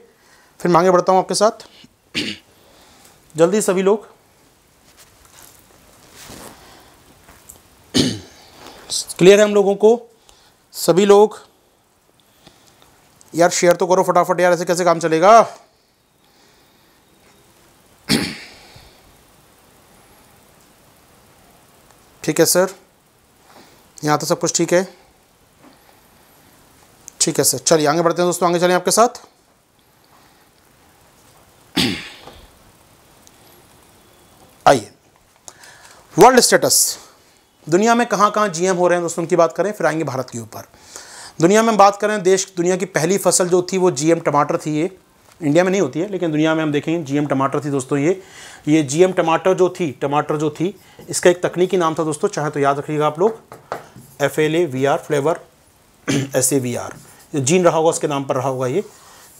फिर मैं आगे बढ़ता हूँ आपके साथ जल्दी सभी लोग क्लियर है हम लोगों को सभी लोग यार शेयर तो करो फटाफट यार ऐसे कैसे काम चलेगा ठीक है सर यहाँ तो सब कुछ ठीक है ठीक है सर चलिए आगे बढ़ते हैं दोस्तों आगे चलें आपके साथ आइए वर्ल्ड स्टेटस दुनिया में कहाँ कहाँ जीएम हो रहे हैं दोस्तों उनकी बात करें फिर आएंगे भारत के ऊपर दुनिया में हम बात करें देश दुनिया की पहली फसल जो थी वो जीएम टमाटर थी ये इंडिया में नहीं होती है लेकिन दुनिया में हम देखें जीएम टमाटर थी दोस्तों ये ये जीएम टमाटर जो थी टमाटर जो थी इसका एक तकनीकी नाम था दोस्तों चाहे तो याद रखिएगा आप लोग F L A V R flavour S A V R gene रहा होगा उसके नाम पर रहा होगा ये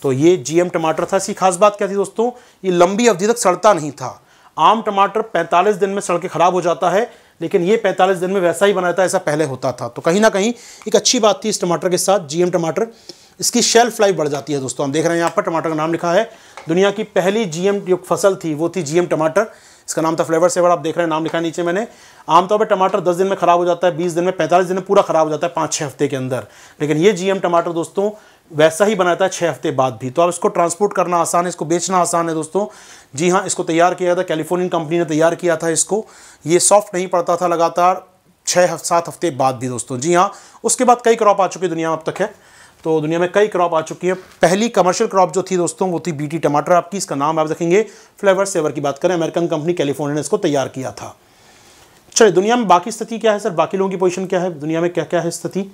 तो ये जीएम टमाटर था इसकी खास बात क्या थी दोस्तों ये लंबी अवधि तक सड़ता नहीं था आम टमाटर 45 दिन में सड़के ख़राब हो जाता है लेकिन ये 45 दिन में वैसा ही बना रहता है ऐसा पहले होता था तो कहीं ना कहीं एक अच्छी बात थी इस टमाटर के साथ जीएम टमाटर इसकी शेल्फ लाइफ बढ़ जाती है दोस्तों हम देख रहे हैं यहाँ पर टमाटर का नाम लिखा है दुनिया की पहली जीएम जो फसल थी वो थी जीएम टमाटर इसका नाम था फ्लेवर सेवर आप देख रहे हैं नाम लिखा है नीचे मैंने आमतौर पर टमाटर 10 दिन में खराब हो जाता है 20 दिन में 45 दिन में पूरा खराब हो जाता है पाँच छः हफ्ते के अंदर लेकिन ये जीएम टमाटर दोस्तों वैसा ही बनाता है छः हफ्ते बाद भी तो अब इसको ट्रांसपोर्ट करना आसान है इसको बेचना आसान है दोस्तों जी हाँ इसको तैयार किया था कैलिफोर्नियन कंपनी ने तैयार किया था इसको ये सॉफ्ट नहीं पड़ता था लगातार छः सात हफ्ते बाद भी दोस्तों जी हाँ उसके बाद कई क्रॉप आ चुके दुनिया में अब तक है तो दुनिया में कई क्रॉप आ चुकी है पहली कमर्शियल क्रॉप जो थी दोस्तों वो थी बीटी टमाटर आपकी इसका नाम आप देखेंगे फ्लेवर सेवर की बात करें अमेरिकन कंपनी कैलिफोर्निया ने इसको तैयार किया था चलिए दुनिया में बाकी स्थिति क्या है सर बाकी लोगों की पोजिशन क्या है दुनिया में क्या क्या है स्थिति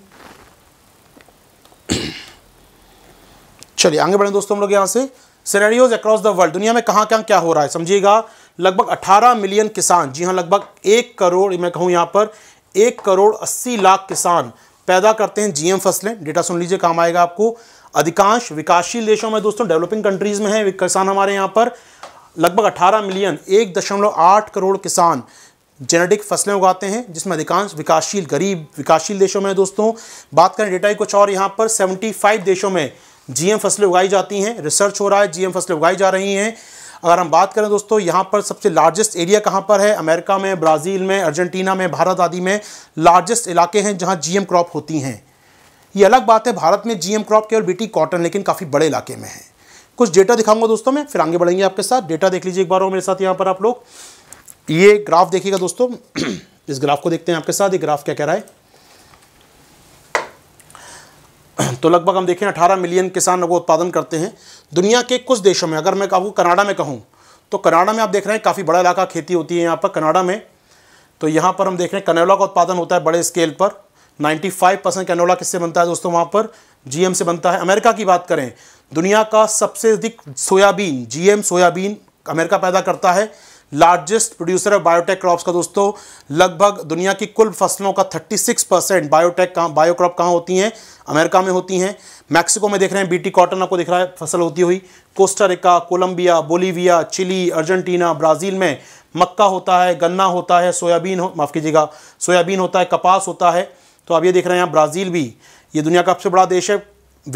चलिए आगे बढ़े दोस्तों हम लोग यहाँ से सिनेरियोज अक्रॉस द वर्ल्ड दुनिया में कहाँ कहाँ क्या हो रहा है समझिएगा लगभग 18 मिलियन किसान जी हाँ लगभग एक करोड़ मैं कहूँ यहाँ पर एक करोड़ अस्सी लाख किसान पैदा करते हैं जीएम फसलें डेटा सुन लीजिए काम आएगा आपको अधिकांश विकासशील देशों में दोस्तों डेवलपिंग कंट्रीज़ में है किसान हमारे यहाँ पर लगभग 18 मिलियन एक दशमलव आठ करोड़ किसान जेनेटिक फसलें उगाते हैं जिसमें अधिकांश विकासशील गरीब विकासशील देशों में दोस्तों बात करें डेटा ही कुछ और यहाँ पर सेवेंटी देशों में जीएम फसलें उगाई जाती हैं रिसर्च हो रहा है जीएम फसलें उगाई जा रही हैं अगर हम बात करें दोस्तों यहाँ पर सबसे लार्जेस्ट एरिया कहाँ पर है अमेरिका में ब्राज़ील में अर्जेंटीना में भारत आदि में लार्जेस्ट इलाके हैं जहाँ जीएम क्रॉप होती हैं ये अलग बात है भारत में जीएम क्रॉप केवल बीटी कॉटन लेकिन काफ़ी बड़े इलाके में है कुछ डेटा दिखाऊंगा दोस्तों मैं फिर आगे बढ़ेंगे आपके साथ डेटा देख लीजिए एक बार और मेरे साथ यहाँ पर आप लोग ये ग्राफ देखिएगा दोस्तों इस ग्राफ को देखते हैं आपके साथ ये ग्राफ क्या कह रहा है तो लगभग हम देखें अठारह मिलियन किसान वो उत्पादन करते हैं दुनिया के कुछ देशों में अगर मैं आपको कनाडा में कहूँ तो कनाडा में आप देख रहे हैं काफ़ी बड़ा इलाका खेती होती है यहाँ पर कनाडा में तो यहाँ पर हम देख रहे हैं कनेला का उत्पादन होता है बड़े स्केल पर 95 परसेंट कैनोला किससे बनता है दोस्तों वहाँ पर जीएम से बनता है अमेरिका की बात करें दुनिया का सबसे अधिक सोयाबीन जीएम सोयाबीन अमेरिका पैदा करता है लार्जेस्ट प्रोड्यूसर है बायोटेक क्रॉप्स का दोस्तों लगभग दुनिया की कुल फसलों का 36 परसेंट बायोटेक कहाँ बायो क्रॉप कहाँ होती हैं अमेरिका में होती हैं मैक्सिको में देख रहे हैं बीटी कॉटन आपको दिख रहा है फसल होती हुई Costa Rica Colombia Bolivia Chile Argentina Brazil में मक्का होता है गन्ना होता है सोयाबीन हो माफ़ कीजिएगा सोयाबीन होता है कपास होता है तो आप ये देख रहे हैं यहाँ ब्राज़ील भी ये दुनिया का सबसे बड़ा देश है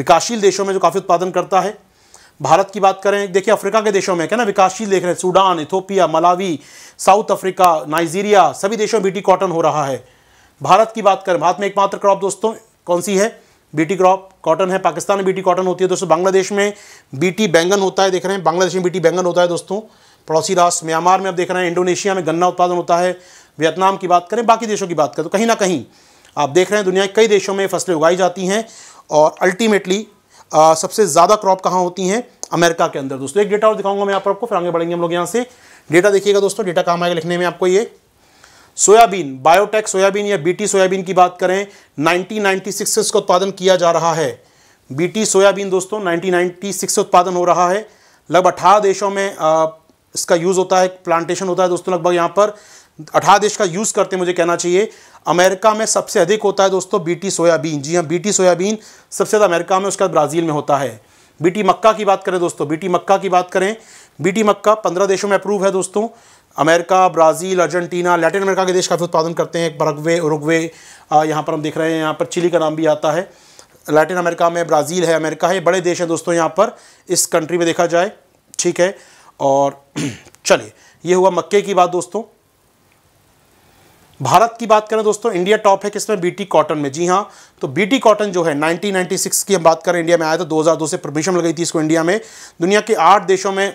विकासशील देशों में जो काफ़ी उत्पादन करता है भारत की बात करें देखिए अफ्रीका के देशों में क्या ना विकासशील देख रहे हैं Sudan Ethiopia Malawi South Africa Nigeria सभी देशों में बीटी कॉटन हो रहा है भारत की बात करें भारत में एकमात्र क्रॉप दोस्तों कौन सी है बीटी क्रॉप कॉटन है पाकिस्तान में बीटी कॉटन होती है दोस्तों बांग्लादेश में बीटी बैंगन होता है देख रहे हैं बांग्लादेश में बीटी बैंगन होता है दोस्तों पड़ोसी राष्ट्र म्यांमार में अब देख रहे हैं इंडोनेशिया में गन्ना उत्पादन होता है वियतनाम की बात करें बाकी देशों की बात करें तो कहीं ना कहीं आप देख रहे हैं दुनिया के कई देशों में फसलें उगाई जाती हैं और अल्टीमेटली आ, सबसे ज़्यादा क्रॉप कहाँ होती हैं अमेरिका के अंदर दोस्तों एक डेटा और दिखाऊंगा मैं यहाँ पर आपको फिर आगे बढ़ेंगे हम लोग यहाँ से डेटा देखिएगा दोस्तों डेटा कहाँ आएगा लिखने में आपको ये सोयाबीन बायोटेक सोयाबीन या बीटी सोयाबीन की बात करें 1996 से इसका उत्पादन किया जा रहा है बीटी सोयाबीन दोस्तों 1996 से उत्पादन हो रहा है लगभग अठारह देशों में आ, इसका यूज़ होता है प्लांटेशन होता है दोस्तों लगभग यहाँ पर अठारह देश का यूज़ करते मुझे कहना चाहिए अमेरिका में सबसे अधिक होता है दोस्तों बीटी सोयाबीन जी हाँ बीटी सोयाबीन सबसे ज़्यादा अमेरिका में उसके बाद ब्राज़ील में होता है बीटी मक्का की बात करें दोस्तों बीटी मक्का की बात करें बीटी मक्का पंद्रह देशों में अप्रूव है दोस्तों America Brazil Argentina Latin America के देश काफ़ी उत्पादन करते हैं बरगवे उरुगवे यहाँ पर हम देख रहे हैं यहाँ पर चिली का नाम भी आता है लैटिन अमेरिका में ब्राज़ील है अमेरिका है बड़े देश हैं दोस्तों यहाँ पर इस कंट्री में देखा जाए ठीक है और चलिए ये हुआ मक्के की बात दोस्तों भारत की बात करें दोस्तों इंडिया टॉप है किसमें बीटी कॉटन में जी हाँ तो बीटी कॉटन जो है 1996 की हम बात करें इंडिया में आया था 2002 से परमिशन लगाई थी इसको इंडिया में दुनिया के आठ देशों में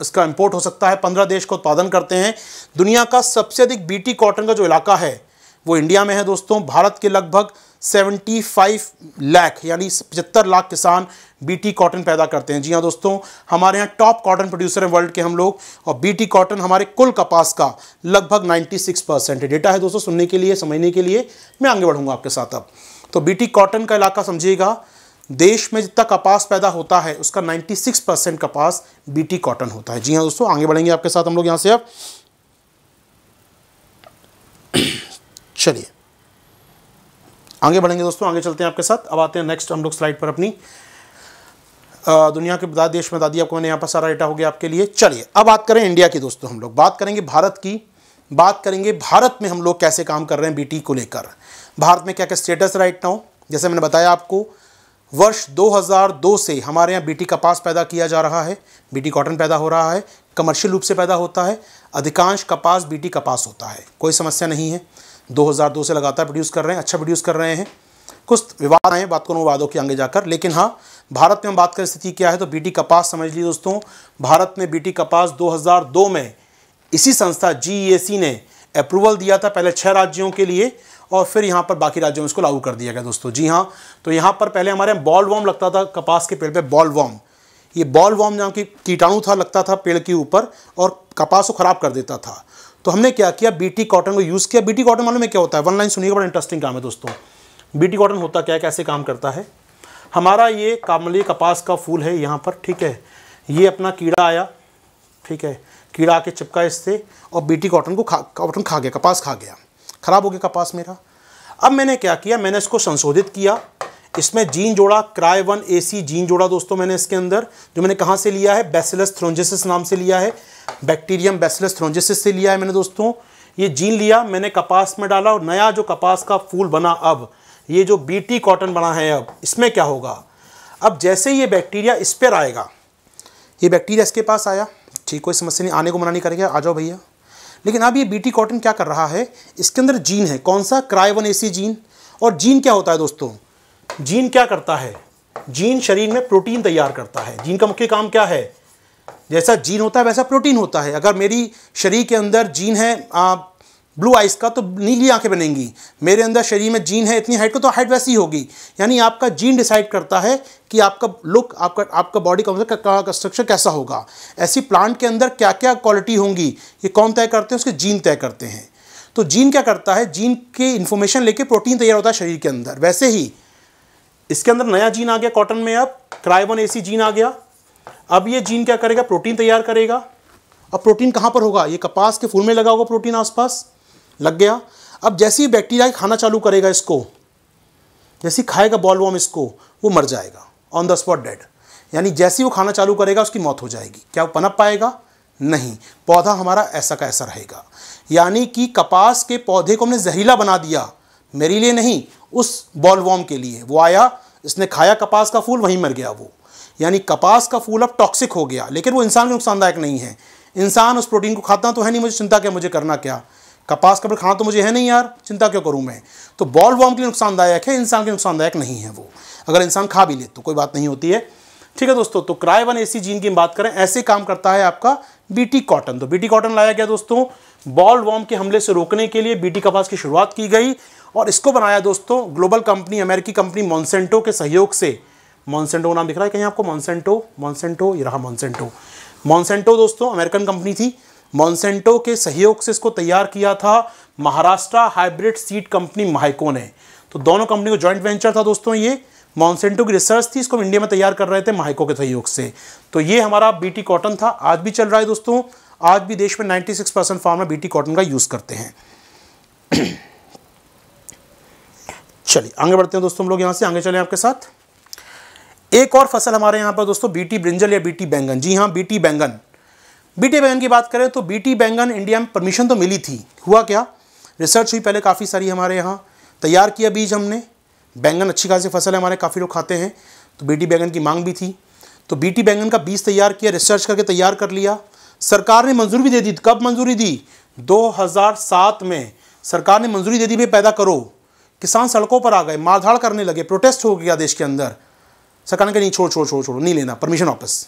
इसका इंपोर्ट हो सकता है पंद्रह देश का उत्पादन करते हैं दुनिया का सबसे अधिक टी कॉटन का जो इलाका है वो इंडिया में है दोस्तों भारत के लगभग फाइव लाख यानी पचहत्तर लाख किसान बीटी कॉटन पैदा करते हैं जी हाँ दोस्तों हमारे यहाँ टॉप कॉटन प्रोड्यूसर हैं वर्ल्ड के हम लोग और बीटी कॉटन हमारे कुल कपास का लगभग 96 परसेंट डेटा है दोस्तों सुनने के लिए समझने के लिए मैं आगे बढ़ूंगा आपके साथ अब तो बीटी कॉटन का इलाका समझिएगा देश में जितना कपास पैदा होता है उसका नाइन्टी कपास बीटी कॉटन होता है जी हाँ दोस्तों आगे बढ़ेंगे आपके साथ हम लोग यहाँ से अब चलिए आगे बढ़ेंगे दोस्तों आगे चलते हैं आपके साथ अब आते हैं नेक्स्ट हम लोग स्लाइड पर अपनी दुनिया के बता देश में दादी आपको मैंने यहाँ पर सारा डेटा हो गया आपके लिए चलिए अब बात करें इंडिया की दोस्तों हम लोग बात करेंगे भारत की बात करेंगे भारत में हम लोग कैसे काम कर रहे हैं बीटी को लेकर भारत में क्या क्या स्टेटस राइट नाउ जैसे मैंने बताया आपको वर्ष 2002 से हमारे यहाँ बीटी कपास पैदा किया जा रहा है बीटी कॉटन पैदा हो रहा है कमर्शियल रूप से पैदा होता है अधिकांश कपास बीटी कपास होता है कोई समस्या नहीं है 2002 से लगातार प्रोड्यूस कर रहे हैं अच्छा प्रोड्यूस कर रहे हैं कुछ विवाद आए बात को वादों के आगे जाकर लेकिन हाँ भारत में हम बात करें स्थिति क्या है तो बीटी कपास समझ लीजिए दोस्तों भारत में बीटी कपास 2002 में इसी संस्था जीईएसी e ने अप्रूवल दिया था पहले छः राज्यों के लिए और फिर यहाँ पर बाकी राज्यों में इसको लागू कर दिया गया दोस्तों जी हाँ तो यहाँ पर पहले हमारे यहाँ बॉल वॉम लगता था कपास के पेड़ पर पे बॉल वॉम ये बॉल वॉम जहाँ की कीटाणु था लगता था पेड़ के ऊपर और कपास को ख़राब कर देता था तो हमने क्या किया बीटी कॉटन को यूज़ किया बीटी कॉटन मालूम में क्या होता है वन लाइन सुनिएगा बड़ा इंटरेस्टिंग काम है दोस्तों बीटी कॉटन होता क्या कैसे काम करता है हमारा ये कामली कपास का फूल है यहाँ पर ठीक है ये अपना कीड़ा आया ठीक है कीड़ा आके चिपका इससे और बीटी कॉटन को खा कॉटन खा गया कपास खा गया ख़राब हो गया कपास मेरा अब मैंने क्या किया मैंने इसको संशोधित किया इसमें जीन जोड़ा क्राई वन ए जीन जोड़ा दोस्तों मैंने इसके अंदर जो मैंने कहाँ से लिया है बेसिलस थ्रोंजेसिस नाम से लिया है बैक्टीरियम बेसिलस थ्रोंजेसिस से लिया है मैंने दोस्तों ये जीन लिया मैंने कपास में डाला और नया जो कपास का फूल बना अब ये जो बी कॉटन बना है अब इसमें क्या होगा अब जैसे ये बैक्टीरिया इस पर आएगा ये बैक्टीरिया इसके पास आया ठीक कोई समस्या नहीं आने को मना नहीं करेगा आ जाओ भैया लेकिन अब ये बीटी कॉटन क्या कर रहा है इसके अंदर जीन है कौन सा क्राइवन एसी जीन और जीन क्या होता है दोस्तों जीन क्या करता है जीन शरीर में प्रोटीन तैयार करता है जीन का मुख्य काम क्या है जैसा जीन होता है वैसा प्रोटीन होता है अगर मेरी शरीर के अंदर जीन है आ, ब्लू आइज का तो नीली आंखें बनेंगी मेरे अंदर शरीर में जीन है इतनी हाइट को तो हाइट वैसी होगी यानी आपका जीन डिसाइड करता है कि आपका लुक आपका आपका बॉडी का स्ट्रक्चर मतलब कैसा होगा ऐसी प्लांट के अंदर क्या क्या क्वालिटी होंगी ये कौन तय करते हैं उसके जीन तय करते हैं तो जीन क्या करता है जीन के इन्फॉर्मेशन लेके प्रोटीन तैयार होता है शरीर के अंदर वैसे ही इसके अंदर नया जीन आ गया कॉटन में अब क्राइवन ए जीन आ गया अब ये जीन क्या करेगा प्रोटीन तैयार करेगा अब प्रोटीन कहाँ पर होगा ये कपास के फूल में लगा होगा प्रोटीन आसपास लग गया अब जैसे ही बैक्टीरिया खाना चालू करेगा इसको जैसे खाएगा बॉलवॉम इसको वो मर जाएगा ऑन द स्पॉट डेड यानी जैसे वो खाना चालू करेगा उसकी मौत हो जाएगी क्या वो पनप पाएगा नहीं पौधा हमारा ऐसा का ऐसा रहेगा यानी कि कपास के पौधे को हमने जहरीला बना दिया मेरे लिए नहीं उस बॉलवॉम के लिए वो आया इसने खाया कपास का फूल वहीं मर गया वो यानी कपास का फूल अब टॉक्सिक हो गया लेकिन वो इंसान को नुकसानदायक नहीं है इंसान उस प्रोटीन को खाता तो है नहीं मुझे चिंता क्या मुझे करना क्या कपास कपड़े खाना तो मुझे है नहीं यार चिंता क्यों करूँ मैं तो बॉल वॉर्म के लिए नुकसानदायक है इंसान के नुकसानदायक नहीं है वो अगर इंसान खा भी ले तो कोई बात नहीं होती है ठीक है दोस्तों तो क्राई वन एसी जीन की हम बात करें ऐसे काम करता है आपका बीटी कॉटन तो बीटी कॉटन लाया गया दोस्तों बॉल वॉर्म के हमले से रोकने के लिए बीटी कपास की शुरुआत की गई और इसको बनाया दोस्तों ग्लोबल कंपनी अमेरिकी कंपनी मॉन्सेंटो के सहयोग से मॉन्सेंटो का नाम दिख रहा है कहीं आपको मॉन्सेंटो मॉन्सेंटो ये रहा मॉन्सेंटो मॉन्सेंटो दोस्तों अमेरिकन कंपनी थी मॉन्सेंटो के सहयोग से इसको तैयार किया था Maharashtra hybrid seed company Mahyco ने तो दोनों कंपनी को ज्वाइंट वेंचर था दोस्तों ये मॉन्सेंटो की रिसर्च थी इसको इंडिया में तैयार कर रहे थे माइको के सहयोग से तो ये हमारा बीटी कॉटन था आज भी चल रहा है दोस्तों आज भी देश में 96 परसेंट फार्मर बीटी कॉटन का यूज़ करते हैं चलिए आगे बढ़ते हैं दोस्तों हम लोग यहाँ से आगे चले आपके साथ एक और फसल हमारे यहाँ पर दोस्तों बीटी ब्रिंजल या बीटी बैंगन जी हाँ बीटी बैंगन बीटी बैंगन की बात करें तो बीटी बैंगन इंडिया में परमिशन तो मिली थी हुआ क्या रिसर्च हुई पहले काफ़ी सारी हमारे यहाँ तैयार किया बीज हमने बैंगन अच्छी खासी फसल है हमारे काफ़ी लोग खाते हैं तो बीटी बैंगन की मांग भी थी तो बीटी बैंगन का बीज तैयार किया रिसर्च करके तैयार कर लिया सरकार ने मंजूरी भी दे दी कब मंजूरी दी 2007 में सरकार ने मंजूरी दे दी भाई पैदा करो किसान सड़कों पर आ गए मारधाड़ करने लगे प्रोटेस्ट हो गया देश के अंदर सरकार ने कहा नहीं छोड़ छोड़ छोड़ छोड़ो नहीं लेना परमिशन वापस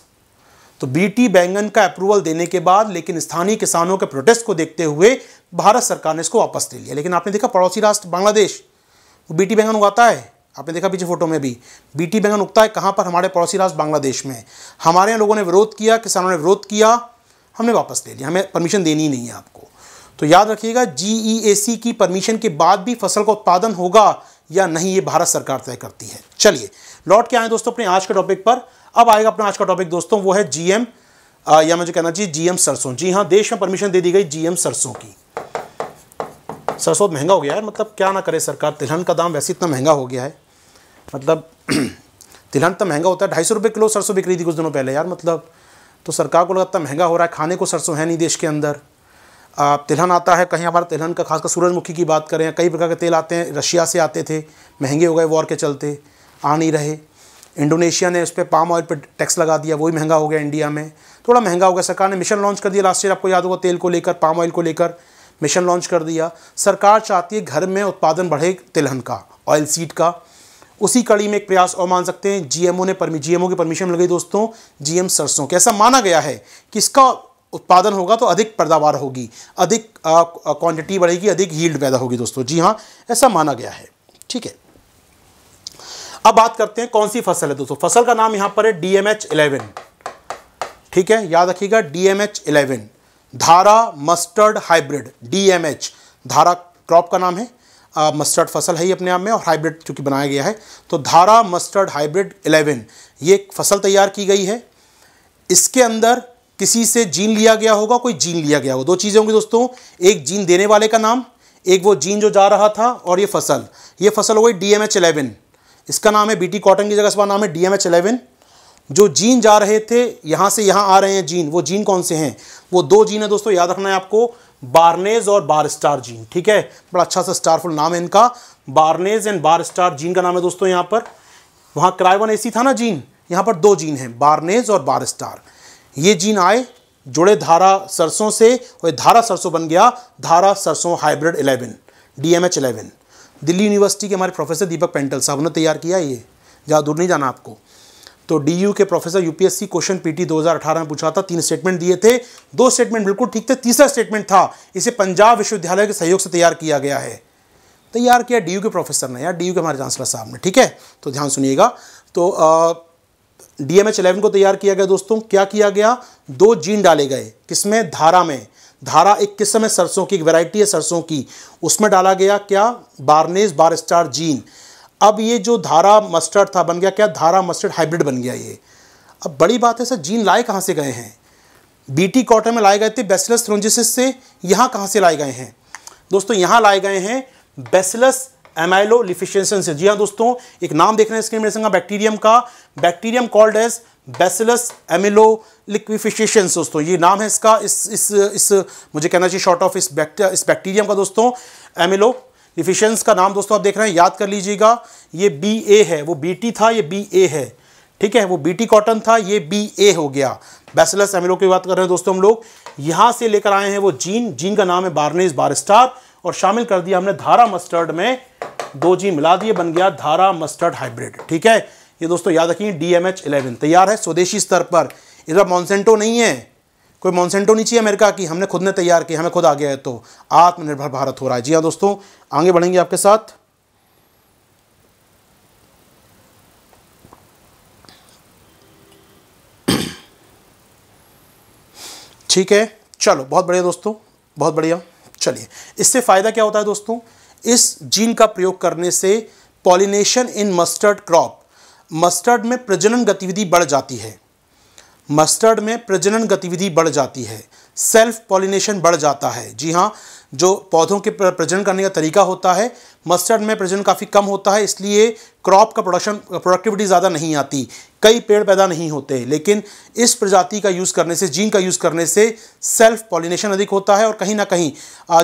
तो बीटी बैंगन का अप्रूवल देने के बाद लेकिन स्थानीय किसानों के प्रोटेस्ट को देखते हुए भारत सरकार ने इसको वापस ले लिया लेकिन आपने देखा पड़ोसी राष्ट्र बांग्लादेश वो बीटी बैंगन उगाता है आपने देखा पीछे फोटो में भी बीटी बैंगन उगता है कहाँ पर हमारे पड़ोसी राष्ट्र बांग्लादेश में हमारे यहाँ लोगों ने विरोध किया किसानों ने विरोध किया हमने वापस ले लिया हमें परमिशन देनी ही नहीं है आपको तो याद रखिएगा जी e की परमिशन के बाद भी फसल का उत्पादन होगा या नहीं ये भारत सरकार तय करती है चलिए लौट के आए दोस्तों अपने आज के टॉपिक पर अब आएगा अपना आज का टॉपिक दोस्तों वो है जीएम या मुझे कहना चाहिए जीएम सरसों जी हाँ देश में परमिशन दे दी गई जीएम सरसों की सरसों महंगा हो गया है मतलब क्या ना करे सरकार तिलहन का दाम वैसे इतना महंगा हो गया है मतलब तिलहन तो महंगा होता है ढाई सौ रुपये किलो सरसों बिक रही थी कुछ दिनों पहले यार मतलब तो सरकार को लगता महंगा हो रहा है खाने को सरसों है नहीं देश के अंदर तिलहन आता है कहीं हमारा तिलहन का खासकर सूरजमुखी की बात करें कई प्रकार के तेल आते हैं रशिया से आते थे महंगे हो गए वॉर के चलते आ नहीं रहे इंडोनेशिया ने उस पर पाम ऑयल पर टैक्स लगा दिया वही महंगा हो गया इंडिया में थोड़ा महंगा हो गया सरकार ने मिशन लॉन्च कर दिया लास्ट ईयर आपको याद होगा तेल को लेकर पाम ऑयल को लेकर मिशन लॉन्च कर दिया सरकार चाहती है घर में उत्पादन बढ़े तिलहन का ऑयल सीड का उसी कड़ी में एक प्रयास और मान सकते हैं जीएमओ ने परमी जीएमओ की परमिशन मिल गई दोस्तों जीएम सरसों के ऐसा माना गया है कि इसका उत्पादन होगा तो अधिक पैदावार होगी अधिक क्वांटिटी बढ़ेगी अधिक हील्ड पैदा होगी दोस्तों जी हाँ ऐसा माना गया है ठीक है अब बात करते हैं कौन सी फसल है दोस्तों फसल का नाम यहाँ पर है डी एम एच इलेवन ठीक है याद रखिएगा D M H eleven Dhara mustard hybrid D M H Dhara crop का नाम है आ, मस्टर्ड फसल है ही अपने आप में और हाइब्रिड चूंकि बनाया गया है तो धारा मस्टर्ड हाइब्रिड इलेवन ये फसल तैयार की गई है इसके अंदर किसी से जीन लिया गया होगा कोई जीन लिया गया होगा दो चीज़ें होंगी दोस्तों एक जीन देने वाले का नाम एक वो जीन जो जा रहा था और ये फसल ये फसल हो गई डी एम एच इलेवन इसका नाम है टी कॉटन की जगह इसका नाम है डी एम एच एलेवन जो जीन जा रहे थे यहाँ से यहाँ आ रहे हैं जीन वो जीन कौन से हैं वो दो जीन है दोस्तों याद रखना है आपको बारनेज और बार स्टार जीन ठीक है बड़ा अच्छा सा स्टारफुल नाम है इनका barnase and barstar gene का नाम है दोस्तों यहाँ पर वहाँ क्राइवन एसी था ना जीन यहाँ पर दो जीन हैं बारनेज और बार स्टार ये जीन आए जुड़े धारा सरसों से और धारा सरसों बन गया धारा सरसों hybrid eleven D M H eleven Delhi university के हमारे प्रोफेसर दीपक पेंटल साहब ने तैयार किया ये ज़्यादा दूर नहीं जाना आपको तो डी के प्रोफेसर यूपीएससी क्वेश्चन पीटी 2018 में पूछा था तीन स्टेटमेंट दिए थे दो स्टेटमेंट बिल्कुल ठीक थे तीसरा स्टेटमेंट था इसे पंजाब विश्वविद्यालय के सहयोग से तैयार किया गया है तैयार किया डी के प्रोफेसर ने यार डी के हमारे चांसलर साहब ने ठीक है तो ध्यान सुनिएगा तो डी एम एच इलेवन को तैयार किया गया दोस्तों क्या किया गया दो जीन डाले गए किसमें धारा में धारा एक किस्म है सरसों की एक वेराइटी है सरसों की उसमें डाला गया क्या बारनेस बार स्टार जीन अब ये जो धारा मस्टर्ड था बन गया क्या धारा मस्टर्ड हाइब्रिड बन गया ये अब बड़ी बात है सर जीन लाए कहाँ से गए हैं बीटी कॉटन में लाए गए थे बेसलस रोजिसिस से यहाँ कहाँ से लाए गए हैं दोस्तों यहाँ लाए गए हैं बेसलस एमाइलो लिफिशियंसन से जी हाँ दोस्तों एक नाम देख रहे हैं स्क्रीन मेरे बैक्टीरियम का bacterium called as Bacillus amyloliquefaciens दोस्तों ये नाम है इसका इस इस इस मुझे कहना चाहिए शॉर्ट ऑफ इस बैक्टीरिया इस बैक्टीरियम का दोस्तों एमिलो लिफिशंस का नाम दोस्तों आप देख रहे हैं याद कर लीजिएगा ये बी ए है वो बी टी था ये बी ए है ठीक है वो बी टी कॉटन था ये बी ए हो गया बेसिलस एमिलो की बात कर रहे हैं दोस्तों हम लोग यहाँ से लेकर आए हैं वो जीन जीन का नाम है बार बारस्टार और शामिल कर दिया हमने धारा मस्टर्ड में दो जीन मिला दिए बन गया धारा मस्टर्ड हाइब्रिड ठीक है ये दोस्तों याद रखिए डी एम इलेवन तैयार है स्वदेशी स्तर पर इस बार मॉन्सेंटो नहीं है कोई मॉन्सेंटो नहीं चाहिए अमेरिका की हमने खुद ने तैयार किया हमें खुद आ गया है तो आत्मनिर्भर भारत हो रहा है जी हाँ दोस्तों आगे बढ़ेंगे आपके साथ ठीक है चलो बहुत बढ़िया दोस्तों बहुत बढ़िया चलिए इससे फ़ायदा क्या होता है दोस्तों इस जीन का प्रयोग करने से pollination in mustard crop mustard में प्रजनन गतिविधि बढ़ जाती है मस्टर्ड में प्रजनन गतिविधि बढ़ जाती है सेल्फ पॉलिनेशन बढ़ जाता है जी हाँ जो पौधों के प्रजनन करने का तरीका होता है मस्टर्ड में प्रजनन काफ़ी कम होता है इसलिए क्रॉप का प्रोडक्शन प्रोडक्टिविटी ज़्यादा नहीं आती कई पेड़ पैदा नहीं होते लेकिन इस प्रजाति का यूज़ करने से जीन का यूज़ करने से सेल्फ पॉलिनेशन अधिक होता है और कहीं ना कहीं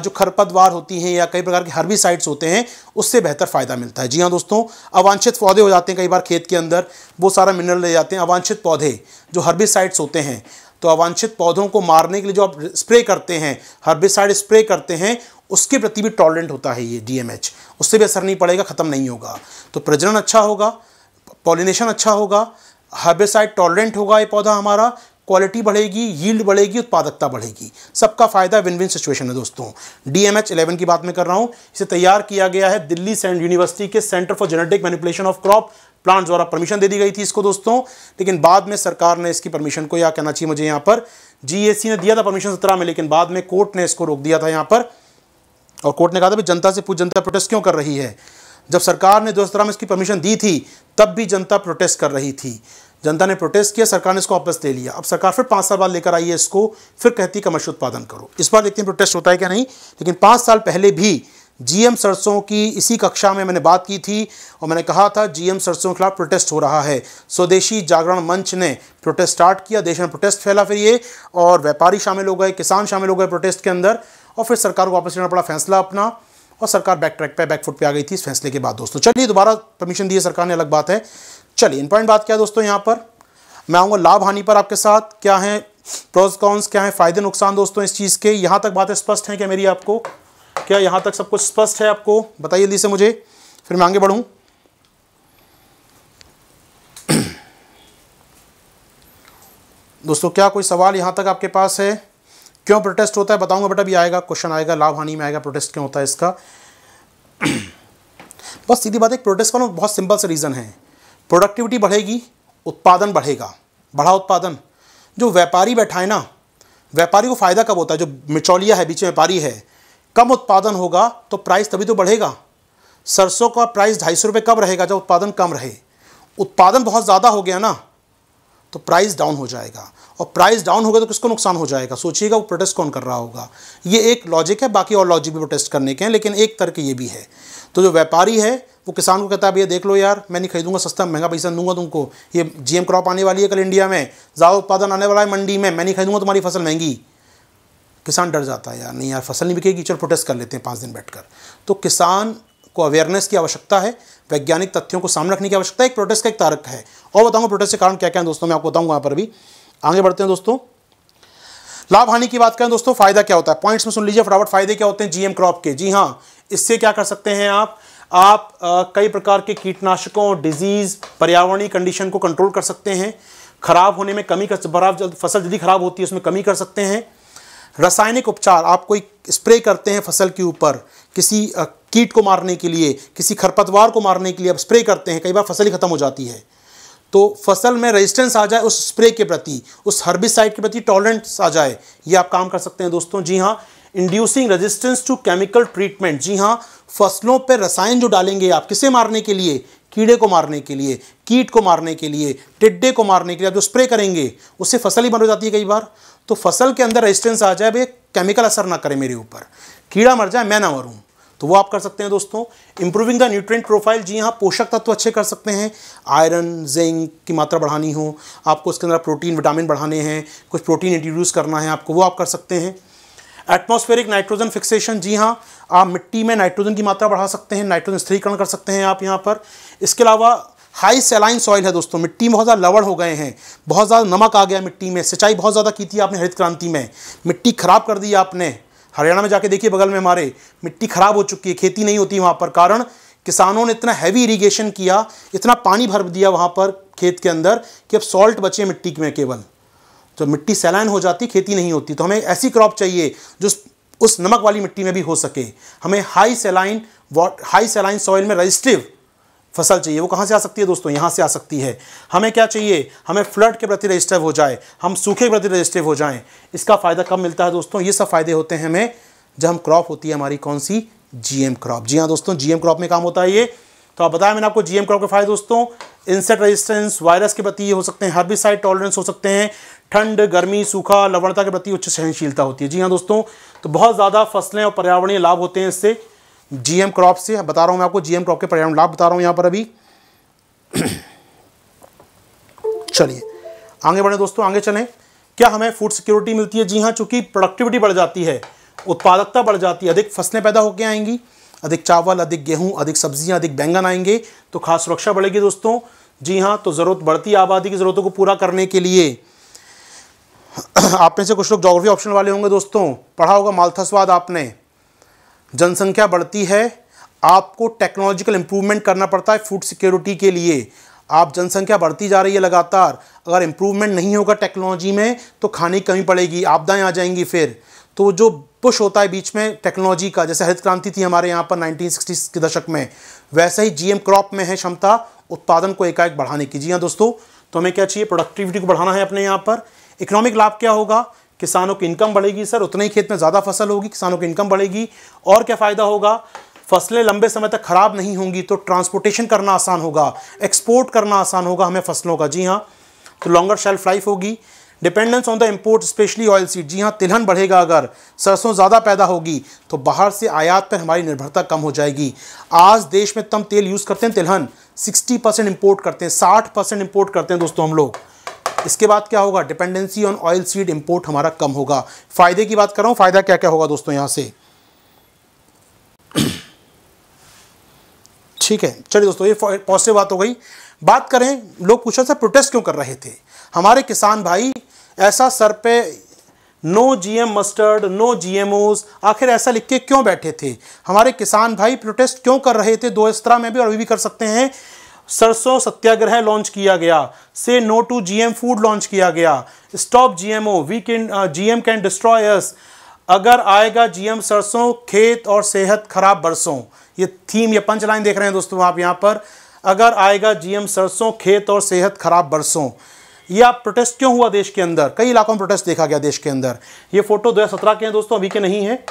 जो खरपतवार होती हैं या कई प्रकार के हर्बिसाइड्स होते हैं उससे बेहतर फ़ायदा मिलता है जी हाँ दोस्तों अवांछित पौधे हो जाते हैं कई बार खेत के अंदर वो सारा मिनरल ले जाते हैं अवांछित पौधे जो हर्बिसाइड्स होते हैं तो अवांछित पौधों को मारने के लिए जो आप स्प्रे करते हैं हर्बिसाइड स्प्रे करते हैं उसके प्रति भी टॉलरेंट होता है ये डीएमएच उससे भी असर नहीं पड़ेगा ख़त्म नहीं होगा तो प्रजनन अच्छा होगा पॉलिनेशन अच्छा होगा हर्बिसाइड टॉलरेंट होगा ये पौधा हमारा क्वालिटी बढ़ेगी यील्ड बढ़ेगी उत्पादकता बढ़ेगी सबका फायदा विन विन सिचुएशन है दोस्तों डीएमएच 11 की बात मैं कर रहा हूँ इसे तैयार किया गया है दिल्ली सेंट यूनिवर्सिटी के centre for genetic manipulation of crop plant द्वारा परमिशन दे दी गई थी इसको दोस्तों लेकिन बाद में सरकार ने इसकी परमिशन को या कहना चाहिए मुझे यहाँ पर जीएससी ने दिया था परमिशन सत्रह में लेकिन बाद में कोर्ट ने इसको रोक दिया था यहाँ पर और कोर्ट ने कहा था भाई जनता से पूछ जनता प्रोटेस्ट क्यों कर रही है जब सरकार ने दो में इसकी परमिशन दी थी तब भी जनता प्रोटेस्ट कर रही थी जनता ने प्रोटेस्ट किया सरकार ने इसको वापस ले लिया अब सरकार फिर पाँच साल बाद लेकर आई है इसको फिर कहती है कमर्शियल उत्पादन करो इस बार देखते हैं प्रोटेस्ट होता है क्या नहीं लेकिन पाँच साल पहले भी जीएम सरसों की इसी कक्षा में मैंने बात की थी और मैंने कहा था जीएम सरसों के खिलाफ प्रोटेस्ट हो रहा है स्वदेशी जागरण मंच ने प्रोटेस्ट स्टार्ट किया देश में प्रोटेस्ट फैला फिर ये और व्यापारी शामिल हो गए किसान शामिल हो गए प्रोटेस्ट के अंदर और फिर सरकार को वापस लेना पड़ा फैसला अपना और सरकार बैक ट्रैक पर बैक फुट आ गई थी इस फैसले के बाद दोस्तों चलिए दोबारा परमिशन दिए सरकार ने अलग बात है चलिए पॉइंट बात क्या दोस्तों यहाँ पर मैं आऊँगा लाभ हानि पर आपके साथ क्या है प्रोज कॉन्स क्या है फ़ायदे नुकसान दोस्तों इस चीज़ के यहाँ तक बातें स्पष्ट हैं क्या मेरी आपको क्या यहाँ तक सब कुछ स्पष्ट है आपको बताइए जल्दी से मुझे फिर मैं आगे बढ़ूँ दोस्तों क्या कोई सवाल यहाँ तक आपके पास है क्यों प्रोटेस्ट होता है बताऊंगा बेटा भी आएगा क्वेश्चन आएगा लाभ हानि में आएगा प्रोटेस्ट क्यों होता है इसका बस सीधी बात है प्रोटेस्ट का बहुत सिंपल सा रीज़न है प्रोडक्टिविटी बढ़ेगी उत्पादन बढ़ेगा बढ़ा उत्पादन जो व्यापारी बैठा है ना व्यापारी को फ़ायदा कब होता है जो मिचौलिया है बीच में व्यापारी है कम उत्पादन होगा तो प्राइस तभी तो बढ़ेगा सरसों का प्राइस ढाई सौ रुपये कब रहेगा जब उत्पादन कम रहे उत्पादन बहुत ज़्यादा हो गया ना तो प्राइस डाउन हो जाएगा और प्राइस डाउन होगा तो किसको नुकसान हो जाएगा सोचिएगा वो प्रोटेस्ट कौन कर रहा होगा ये एक लॉजिक है बाकी और लॉजिक भी प्रोटेस्ट करने के हैं लेकिन एक तर्क ये भी है तो जो व्यापारी है वो किसान को कहता है भैया देख लो यार मैं नहीं खरीदूंगा सस्ता महंगा पैसा दूंगा तुमको ये जीएम क्रॉप आने वाली है कल इंडिया में ज़्यादा उत्पादन आने वाला है मंडी में मैं नहीं खरीदूंगा तुम्हारी फसल महंगी किसान डर जाता है यार नहीं यार फसल नहीं बिकेगी चलो प्रोटेस्ट कर लेते हैं पाँच दिन बैठकर तो किसान को अवेयरनेस की आवश्यकता है वैज्ञानिक तथ्यों को सामने रखने की आवश्यकता है एक प्रोटेस्ट का एक तारक है और बताऊँगा प्रोटेस्ट के कारण क्या क्या है दोस्तों मैं आपको बताऊँगा यहाँ पर भी आगे बढ़ते हैं दोस्तों लाभ हानि की बात करें दोस्तों फायदा क्या होता है पॉइंट्स में सुन लीजिए फटाफट फायदे क्या होते हैं जीएम क्रॉप के जी हाँ इससे क्या कर सकते हैं आप आप आ, कई प्रकार के कीटनाशकों डिजीज पर्यावरणीय कंडीशन को कंट्रोल कर सकते हैं खराब होने में कमी कर बराब फसल जल्दी खराब होती है उसमें कमी कर सकते हैं रासायनिक उपचार आप कोई स्प्रे करते हैं फसल के ऊपर किसी कीट को मारने के लिए किसी खरपतवार को मारने के लिए आप स्प्रे करते हैं कई बार फसल ही ख़त्म हो जाती है तो फसल में रेजिस्टेंस आ जाए उस स्प्रे के प्रति उस हर्बिसाइड के प्रति टॉलरेंस आ जाए ये आप काम कर सकते हैं दोस्तों जी हाँ inducing resistance to chemical treatment जी हाँ फसलों पर रसायन जो डालेंगे आप किसे मारने के लिए कीड़े को मारने के लिए कीट को मारने के लिए टिड्डे को मारने के लिए आप जो स्प्रे करेंगे उससे फसल ही बंद हो जाती है कई बार तो फसल के अंदर रेजिस्टेंस आ जाए भाई केमिकल असर ना करे मेरे ऊपर कीड़ा मर जाए मैं ना मरूँ तो वो आप कर सकते हैं दोस्तों इंप्रूविंग द न्यूट्रिएंट प्रोफाइल जी हाँ पोषक तत्व तो अच्छे कर सकते हैं आयरन जिंक की मात्रा बढ़ानी हो आपको उसके अंदर प्रोटीन विटामिन बढ़ाने हैं कुछ प्रोटीन इंट्रोड्यूस करना है आपको वो आप कर सकते हैं एटमॉस्फेरिक नाइट्रोजन फिक्सेशन जी हाँ आप मिट्टी में नाइट्रोजन की मात्रा बढ़ा सकते हैं नाइट्रोजन स्थिरीकरण कर सकते हैं आप यहाँ पर इसके अलावा हाई सेलाइन सॉइल है दोस्तों मिट्टी में बहुत ज़्यादा लवड़ हो गए हैं बहुत ज़्यादा नमक आ गया मिट्टी में सिंचाई बहुत ज़्यादा की थी आपने हरित क्रांति में मिट्टी खराब कर दी आपने हरियाणा में जाके देखिए बगल में हमारे मिट्टी खराब हो चुकी है खेती नहीं होती वहाँ पर कारण किसानों ने इतना हैवी इरीगेशन किया इतना पानी भर दिया वहाँ पर खेत के अंदर कि अब सॉल्ट बचे मिट्टी में केवल तो मिट्टी सैलाइन हो जाती खेती नहीं होती तो हमें ऐसी क्रॉप चाहिए जो उस नमक वाली मिट्टी में भी हो सके हमें high saline high saline soil में रजिस्टिव फसल चाहिए वो कहाँ से आ सकती है दोस्तों यहाँ से आ सकती है हमें क्या चाहिए हमें फ्लड के प्रति रजिस्टर हो जाए हम सूखे के प्रति रजिस्टर हो जाएँ इसका फ़ायदा कब मिलता है दोस्तों ये सब फ़ायदे होते हैं हमें जब हम क्रॉप होती है हमारी कौन सी जीएम क्रॉप जी हाँ दोस्तों जीएम क्रॉप में काम होता है ये तो आप बताया मैंने आपको जीएम क्रॉप के फायदे दोस्तों इंसेक्ट रेजिस्टेंस वायरस के प्रति हो सकते हैं हर्बिसाइड टॉलरेंस हो सकते हैं ठंड गर्मी सूखा लवणता के प्रति उच्च सहनशीलता होती है जी हाँ दोस्तों तो बहुत ज़्यादा फसलें और पर्यावरणीय लाभ होते हैं इससे जीएम क्रॉप से बता रहा हूँ मैं आपको जीएम क्रॉप के पर्यावरण लाभ बता रहा हूँ यहां पर अभी चलिए आगे बढ़े दोस्तों आगे चलें क्या हमें फूड सिक्योरिटी मिलती है जी हाँ चूंकि प्रोडक्टिविटी बढ़ जाती है उत्पादकता बढ़ जाती है अधिक फसलें पैदा होकर आएंगी अधिक चावल अधिक गेहूं अधिक सब्जियां अधिक बैंगन आएंगे तो खास सुरक्षा बढ़ेगी दोस्तों जी हाँ तो ज़रूरत बढ़ती आबादी की ज़रूरतों को पूरा करने के लिए आप में से कुछ लोग जोग्राफी ऑप्शन वाले होंगे दोस्तों पढ़ा होगा मालथसवाद आपने जनसंख्या बढ़ती है आपको टेक्नोलॉजिकल इम्प्रूवमेंट करना पड़ता है फूड सिक्योरिटी के लिए आप जनसंख्या बढ़ती जा रही है लगातार अगर इम्प्रूवमेंट नहीं होगा टेक्नोलॉजी में तो खाने की कमी पड़ेगी आपदाएं आ जाएंगी फिर तो जो पुश होता है बीच में टेक्नोलॉजी का जैसे हरित क्रांति थी हमारे यहाँ पर 1960 के दशक में वैसे ही जीएम क्रॉप में है क्षमता उत्पादन को एकाएक बढ़ाने की जी हाँ दोस्तों तो हमें क्या चाहिए प्रोडक्टिविटी को बढ़ाना है अपने यहाँ पर इकोनॉमिक लाभ क्या होगा किसानों की इनकम बढ़ेगी सर उतने ही खेत में ज़्यादा फसल होगी किसानों की इनकम बढ़ेगी और क्या फ़ायदा होगा फसलें लंबे समय तक ख़राब नहीं होंगी तो ट्रांसपोर्टेशन करना आसान होगा एक्सपोर्ट करना आसान होगा हमें फसलों का जी हाँ तो लॉन्गर शेल्फ लाइफ होगी dependence on the import specially oil seed जी हाँ तिलहन बढ़ेगा अगर सरसों ज़्यादा पैदा होगी तो बाहर से आयात पर हमारी निर्भरता कम हो जाएगी आज देश में तम तेल यूज़ करते हैं तिलहन 60 परसेंट इम्पोर्ट करते हैं 60 परसेंट इम्पोर्ट करते हैं दोस्तों हम लोग इसके बाद क्या होगा dependency on oil seed import हमारा कम होगा फ़ायदे की बात कर रहा हूं फ़ायदा क्या क्या होगा दोस्तों यहां से ठीक है चलिए दोस्तों ये पॉजिटिव बात हो गई बात करें लोग पूछा सर प्रोटेस्ट क्यों कर रहे थे हमारे किसान भाई ऐसा सर पे no GM mustard no GMOs आखिर ऐसा लिख के क्यों बैठे थे हमारे किसान भाई प्रोटेस्ट क्यों कर रहे थे दो इस तरह में भी और अभी भी कर सकते हैं सरसों सत्याग्रह लॉन्च किया गया say no to GM food launch किया गया stop GMO we can GM can destroy us अगर आएगा जीएम सरसों खेत और सेहत खराब बरसों ये थीम ये पंच लाइन देख रहे हैं दोस्तों आप यहाँ पर अगर आएगा जीएम सरसों खेत और सेहत खराब बरसों ये आप प्रोटेस्ट क्यों हुआ देश के अंदर कई इलाकों में प्रोटेस्ट देखा गया देश के अंदर ये फोटो दो के हैं दोस्तों अभी के नहीं है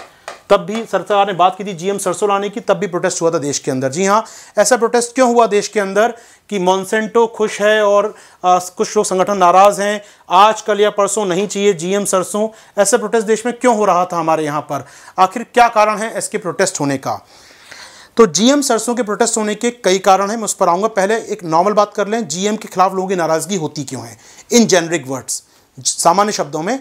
तब भी सरकार ने बात की थी जीएम सरसों लाने की तब भी प्रोटेस्ट हुआ था देश के अंदर जी हाँ ऐसा प्रोटेस्ट क्यों हुआ देश के अंदर कि मॉन्सेंटो खुश है और आ, कुछ लोग संगठन नाराज़ हैं आज कल या परसों नहीं चाहिए जीएम सरसों ऐसा प्रोटेस्ट देश में क्यों हो रहा था हमारे यहाँ पर आखिर क्या कारण है इसके प्रोटेस्ट होने का तो जीएम सरसों के प्रोटेस्ट होने के कई कारण हैं मैं उस पर आऊँगा पहले एक नॉर्मल बात कर लें जीएम के खिलाफ लोगों की नाराज़गी होती क्यों है इन जेनरिक वर्ड्स सामान्य शब्दों में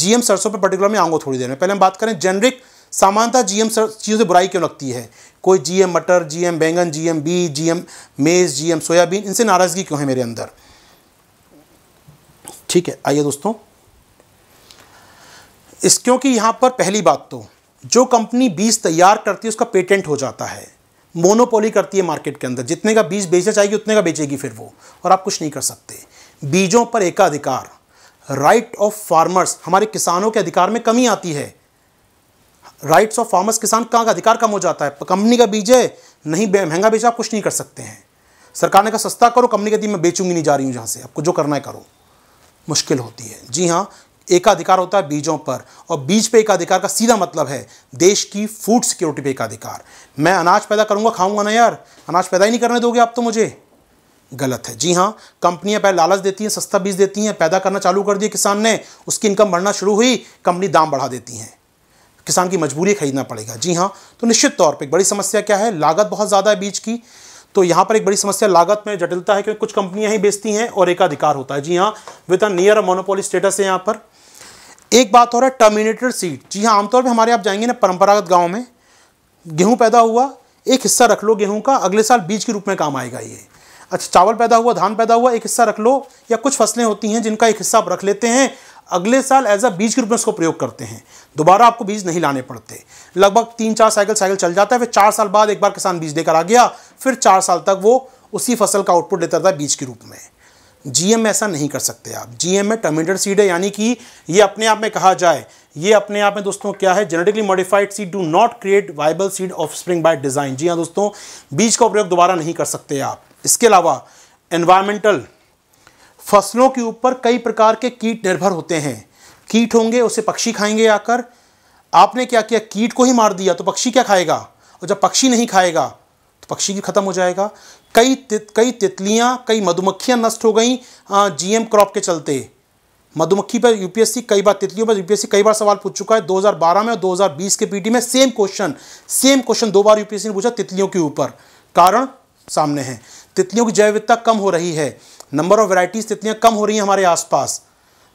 जीएम सरसों पर पर्टिकुलर में आऊँगा थोड़ी देर में पहले हम बात करें जेनरिक सामान्यतः जीएम चीज़ों से बुराई क्यों लगती है कोई जीएम मटर जीएम बैंगन GM B GM maize GM soybean इनसे नाराज़गी क्यों है मेरे अंदर ठीक है आइए दोस्तों इस क्योंकि यहाँ पर पहली बात तो जो कंपनी बीज तैयार करती है उसका पेटेंट हो जाता है मोनोपोली करती है मार्केट के अंदर जितने का बीज बेचना चाहिए उतने का बेचेगी फिर वो और आप कुछ नहीं कर सकते बीजों पर एकाधिकार राइट ऑफ फार्मर्स हमारे किसानों के अधिकार में कमी आती है राइट्स ऑफ फार्मर्स किसान कहाँ का अधिकार कम हो जाता है कंपनी का बीज है नहीं महंगा बेचा आप कुछ नहीं कर सकते हैं सरकार ने कहा सस्ता करो कंपनी कहती मैं बेचूंगी नहीं जा रही हूँ जहाँ से आपको जो करना है करो मुश्किल होती है जी हाँ एकाधिकार होता है बीजों पर और बीज पे एकाधिकार का सीधा मतलब है देश की फूड सिक्योरिटी पे एकाधिकार मैं अनाज पैदा करूँगा खाऊंगा ना यार अनाज पैदा ही नहीं करने दोगे आप तो मुझे गलत है जी हाँ कंपनियां पहले लालच देती हैं सस्ता बीज देती हैं पैदा करना चालू कर दिया किसान ने उसकी इनकम बढ़ना शुरू हुई कंपनी दाम बढ़ा देती हैं किसान की मजबूरी खरीदना पड़ेगा जी हाँ तो निश्चित तौर पर एक बड़ी समस्या क्या है लागत बहुत ज़्यादा है बीज की तो यहाँ पर एक बड़ी समस्या लागत में जटिलता है क्योंकि कुछ कंपनियाँ ही बेचती हैं और एक अधिकार होता है जी हाँ with a near monopoly status है यहाँ पर एक बात और है टर्मिनेटेड सीड जी हाँ आमतौर पर हमारे आप जाएंगे ना परंपरागत गांव में गेहूं पैदा हुआ एक हिस्सा रख लो गेहूं का अगले साल बीज के रूप में काम आएगा ये अच्छा चावल पैदा हुआ धान पैदा हुआ एक हिस्सा रख लो या कुछ फसलें होती हैं जिनका एक हिस्सा आप रख लेते हैं अगले साल एज अ बीज के रूप में उसको प्रयोग करते हैं दोबारा आपको बीज नहीं लाने पड़ते लगभग तीन चार साइकिल साइकिल चल जाता है फिर चार साल बाद एक बार किसान बीज लेकर आ गया फिर चार साल तक वो उसी फसल का आउटपुट लेता था बीज के रूप में जीएम में ऐसा नहीं कर सकते आप जीएम में टर्मिनेटेड सीड है यानी कि ये अपने आप में कहा जाए ये अपने आप में दोस्तों क्या है genetically modified seed do not create viable seed offspring by design जी हाँ दोस्तों बीज का प्रयोग दोबारा नहीं कर सकते आप इसके अलावा एनवायरमेंटल फसलों के ऊपर कई प्रकार के कीट निर्भर होते हैं कीट होंगे उसे पक्षी खाएंगे आकर आपने क्या किया कीट को ही मार दिया तो पक्षी क्या खाएगा और जब पक्षी नहीं खाएगा तो पक्षी भी खत्म हो जाएगा कई तित, कई तितलियां कई मधुमक्खियां नष्ट हो गई जीएम क्रॉप के चलते मधुमक्खी पर यूपीएससी कई बार तितलियों पर यूपीएससी कई बार सवाल पूछ चुका है 2012 में और 2020 के पीटी में सेम क्वेश्चन सेम क्वेश्चन दो बार यूपीएससी ने पूछा तितलियों के ऊपर कारण सामने है तितलियों की जैविकता कम हो रही है नंबर ऑफ वैरायटीज़ इतनियाँ कम हो रही हैं हमारे आसपास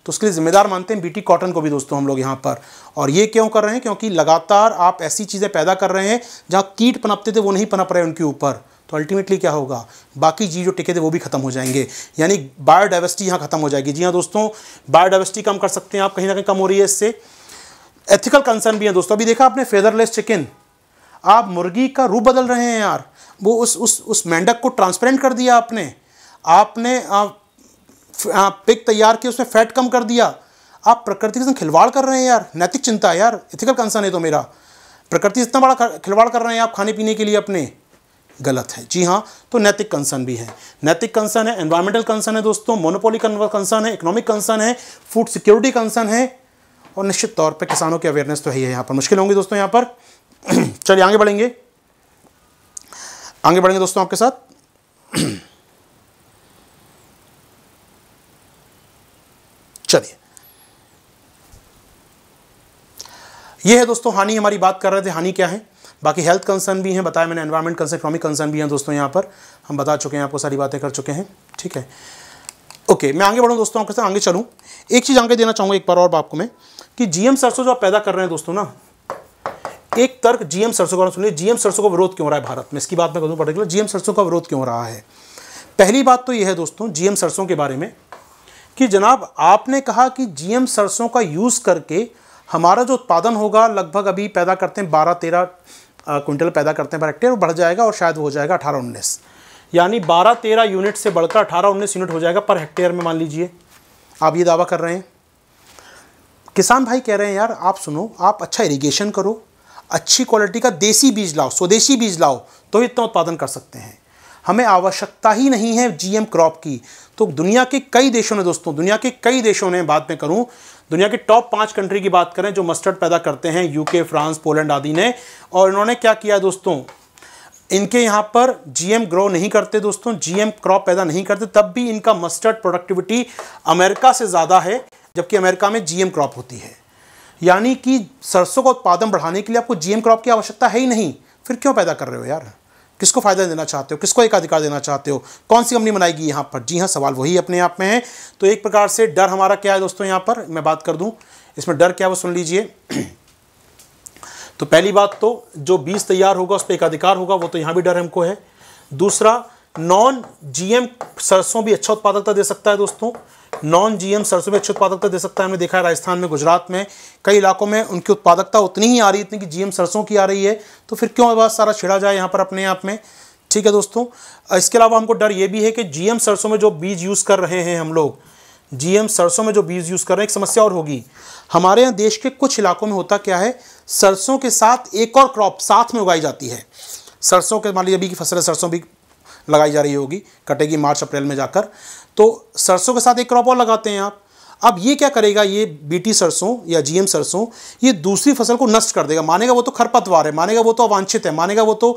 तो उसके लिए ज़िम्मेदार मानते हैं बीटी कॉटन को भी दोस्तों हम लोग यहाँ पर और ये क्यों कर रहे हैं क्योंकि लगातार आप ऐसी चीज़ें पैदा कर रहे हैं जहाँ कीट पनपते थे वो नहीं पनप रहे उनके ऊपर तो अल्टीमेटली क्या होगा बाकी जी जो टिके थे वो भी खत्म हो जाएंगे यानी बायोडाइवर्सिटी यहाँ खत्म हो जाएगी जी हाँ दोस्तों बायोडाइवर्सिटी कम कर सकते हैं आप कहीं ना कहीं कम हो रही है इससे एथिकल कंसर्न भी है दोस्तों अभी देखा आपने फेदरलेस चिकन आप मुर्गी का रूप बदल रहे हैं यार वो उस उस उस मेंढक को ट्रांसपेरेंट कर दिया आपने आपने पिक तैयार की उसमें फैट कम कर दिया आप प्रकृति के साथ खिलवाड़ कर रहे हैं यार नैतिक चिंता है यार इथिकल कंसर्न है तो मेरा प्रकृति इतना बड़ा खिलवाड़ कर रहे हैं आप खाने पीने के लिए अपने गलत है जी हाँ तो नैतिक कंसर्न भी है नैतिक कंसर्न है एनवायरमेंटल कंसर्न है दोस्तों मोनोपोली कंसर्न है इकोनॉमिक कंसर्न है फूड सिक्योरिटी कंसर्न है और निश्चित तौर पर किसानों की अवेयरनेस तो है ही है यहाँ पर मुश्किल होंगी दोस्तों यहाँ पर चलिए आगे बढ़ेंगे आगे बढ़ेंगे दोस्तों आपके साथ चलिए ये है दोस्तों हानि हमारी बात कर रहे थे हानि क्या है बाकी हेल्थ कंसर्न भी हैं बताया मैंने एनवायरमेंट कंसर्न इकोनॉमिक कंसर्न भी हैं दोस्तों यहाँ पर हम बता चुके हैं आपको सारी बातें कर चुके हैं ठीक है ओके मैं आगे बढ़ूँ दोस्तों आपके साथ आगे चलूँ एक चीज़ आगे देना चाहूँगा एक बार और आपको मैं कि जी सरसों जो पैदा कर रहे हैं दोस्तों ना एक तर्क जीएम सरसों का सुनिए जीएम सरसों का विरोध क्यों हो रहा है भारत में इसकी बात मैं करूँ पर्टिकुलर जीएम सरसों का विरोध क्यों हो रहा है पहली बात तो यह है दोस्तों जीएम सरसों के बारे में कि जनाब आपने कहा कि जीएम सरसों का यूज़ करके हमारा जो उत्पादन होगा लगभग अभी पैदा करते हैं बारह तेरह क्विंटल पैदा करते हैं पर हेक्टेयर बढ़ जाएगा और शायद हो जाएगा अठारह उन्नीस यानी बारह तेरह यूनिट से बढ़कर अठारह उन्नीस यूनिट हो जाएगा पर हेक्टेयर में मान लीजिए आप ये दावा कर रहे हैं किसान भाई कह रहे हैं यार आप सुनो आप अच्छा इरीगेशन करो अच्छी क्वालिटी का देसी बीज लाओ स्वदेशी बीज लाओ तो इतना उत्पादन कर सकते हैं हमें आवश्यकता ही नहीं है जीएम क्रॉप की तो दुनिया के कई देशों ने दोस्तों दुनिया के कई देशों ने बात में करूं दुनिया के टॉप पाँच कंट्री की बात करें जो मस्टर्ड पैदा करते हैं यूके फ्रांस पोलैंड आदि ने और इन्होंने क्या किया दोस्तों इनके यहाँ पर जीएम ग्रो नहीं करते दोस्तों जीएम क्रॉप पैदा नहीं करते तब भी इनका मस्टर्ड प्रोडक्टिविटी अमेरिका से ज़्यादा है जबकि अमेरिका में जीएम क्रॉप होती है यानी कि सरसों का उत्पादन बढ़ाने के लिए आपको जीएम क्रॉप की आवश्यकता है ही नहीं फिर क्यों पैदा कर रहे हो यार किसको फ़ायदा देना चाहते हो किसको एक अधिकार देना चाहते हो कौन सी कंपनी बनाएगी यहाँ पर जी हाँ सवाल वही अपने आप में है तो एक प्रकार से डर हमारा क्या है दोस्तों यहाँ पर मैं बात कर दूँ इसमें डर क्या है वो सुन लीजिए तो पहली बात तो जो बीज तैयार होगा उस पर एक अधिकार होगा वो तो यहाँ भी डर हमको है दूसरा नॉन जीएम सरसों भी अच्छा उत्पादकता दे सकता है दोस्तों नॉन जीएम सरसों में अच्छी उत्पादकता तो दे सकता है हमने देखा है राजस्थान में गुजरात में कई इलाकों में उनकी उत्पादकता उतनी ही आ रही है इतनी कि जीएम सरसों की आ रही है तो फिर क्यों आवाज़ सारा छिड़ा जाए यहाँ पर अपने आप में ठीक है दोस्तों इसके अलावा हमको डर ये भी है कि जीएम सरसों में जो बीज यूज़ कर रहे हैं हम लोग जीएम सरसों में जो बीज यूज़ कर रहे हैं एक समस्या और होगी हमारे यहाँ देश के कुछ इलाकों में होता क्या है सरसों के साथ एक और क्रॉप साथ में उगाई जाती है सरसों के मान लीजिए अभी की फसल है सरसों भी लगाई जा रही होगी कटेगी मार्च अप्रैल में जाकर तो सरसों के साथ एक क्रॉप और लगाते हैं आप अब ये क्या करेगा ये बीटी सरसों या जीएम सरसों ये दूसरी फसल को नष्ट कर देगा मानेगा वो तो खरपतवार है मानेगा वो तो अवांछित है मानेगा वो तो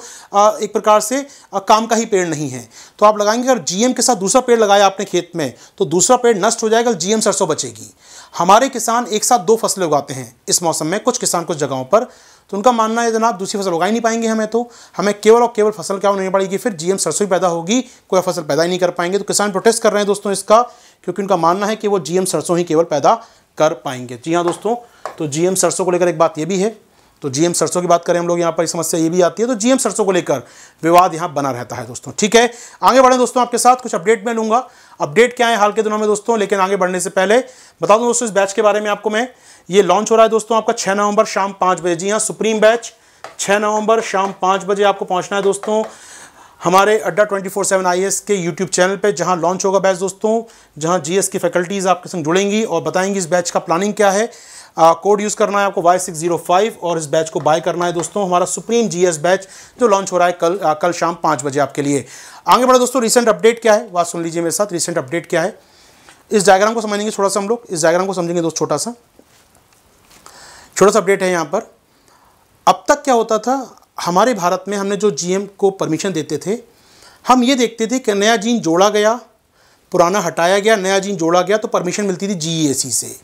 एक प्रकार से काम का ही पेड़ नहीं है तो आप लगाएंगे अगर जीएम के साथ दूसरा पेड़ लगाया आपने खेत में तो दूसरा पेड़ नष्ट हो जाएगा जीएम सरसों बचेगी हमारे किसान एक साथ दो फसलें उगाते हैं इस मौसम में कुछ किसान कुछ जगहों पर तो उनका मानना है जनाब दूसरी फसल उगा ही नहीं पाएंगे हमें तो हमें केवल और केवल फसल क्या होनी पड़ेगी फिर जीएम सरसों ही पैदा होगी कोई फसल पैदा ही नहीं कर पाएंगे तो किसान प्रोटेस्ट कर रहे हैं दोस्तों इसका क्योंकि उनका मानना है कि वो जीएम सरसों ही केवल पैदा कर पाएंगे जी हाँ दोस्तों तो जीएम सरसों को लेकर एक बात यह भी है तो जीएम सरसों की बात करें हम लोग यहाँ पर समस्या ये भी आती है तो जीएम सरसों को लेकर विवाद यहाँ बना रहता है दोस्तों ठीक है आगे बढ़े दोस्तों आपके साथ कुछ अपडेट मैं लूंगा अपडेट क्या है हाल के दिनों में दोस्तों लेकिन आगे बढ़ने से पहले बता दूँ दोस्तों इस बैच के बारे में आपको मैं ये लॉन्च हो रहा है दोस्तों आपका छः नवंबर शाम पाँच बजे जी हाँ सुप्रीम बैच छः नवंबर शाम पाँच बजे आपको पहुंचना है दोस्तों हमारे Adda twenty four seven IAS एस के यूट्यूब चैनल पे जहां लॉन्च होगा बैच दोस्तों जहां जीएस की फैकल्टीज़ आपके संग जुड़ेंगी और बताएंगी इस बैच का प्लानिंग क्या है कोड यूज़ करना है आपको वाई सिक्स जीरो फाइव और इस बैच को बाय करना है दोस्तों हमारा सुप्रीम जीएस बैच जो लॉन्च हो रहा है कल आ, कल शाम पाँच बजे आपके लिए आगे बढ़ा दोस्तों रिसेंट अपडेट क्या है बात सुन लीजिए मेरे साथ रिसेंट अपडेट क्या है इस डायग्राम को समझेंगे थोड़ा सा हम लोग इस डायग्राम को समझेंगे दोस्त छोटा सा छोटा सा अपडेट है यहाँ पर अब तक क्या होता था हमारे भारत में हमने जो जीएम को परमिशन देते थे हम ये देखते थे कि नया जीन जोड़ा गया पुराना हटाया गया नया जीन जोड़ा गया तो परमिशन मिलती थी जी e से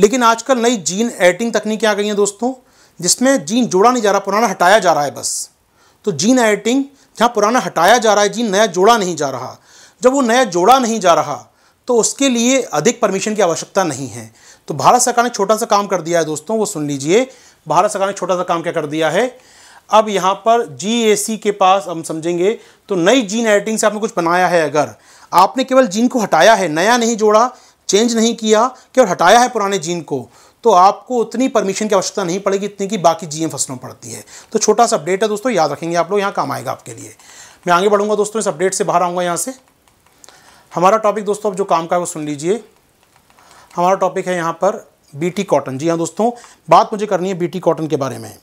लेकिन आजकल नई जीन एडिटिंग तकनीकें आ गई हैं दोस्तों जिसमें जीन जोड़ा नहीं जा रहा पुराना हटाया जा रहा है बस तो जीन एडिटिंग जहाँ पुराना हटाया जा रहा है जीन नया जोड़ा नहीं जा रहा जब वो नया जोड़ा नहीं जा रहा तो उसके लिए अधिक परमिशन की आवश्यकता नहीं है तो भारत सरकार ने छोटा सा काम कर दिया है दोस्तों वो सुन लीजिए भारत सरकार ने छोटा सा काम क्या कर दिया है अब यहाँ पर जी के पास हम समझेंगे तो नई जीन एडिटिंग से आपने कुछ बनाया है अगर आपने केवल जीन को हटाया है नया नहीं जोड़ा चेंज नहीं किया केवल हटाया है पुराने जीन को तो आपको उतनी परमिशन की आवश्यकता नहीं पड़ेगी इतनी कि बाकी जीएम फसलों पड़ती है तो छोटा सा अपडेट है दोस्तों याद रखेंगे आप लोग यहाँ काम आएगा आपके लिए मैं आगे बढ़ूंगा दोस्तों इस अपडेट से बाहर आऊँगा यहाँ से हमारा टॉपिक दोस्तों अब जो काम का है वो सुन लीजिए हमारा टॉपिक है यहाँ पर बीटी कॉटन जी हाँ दोस्तों बात मुझे करनी है बीटी कॉटन के बारे में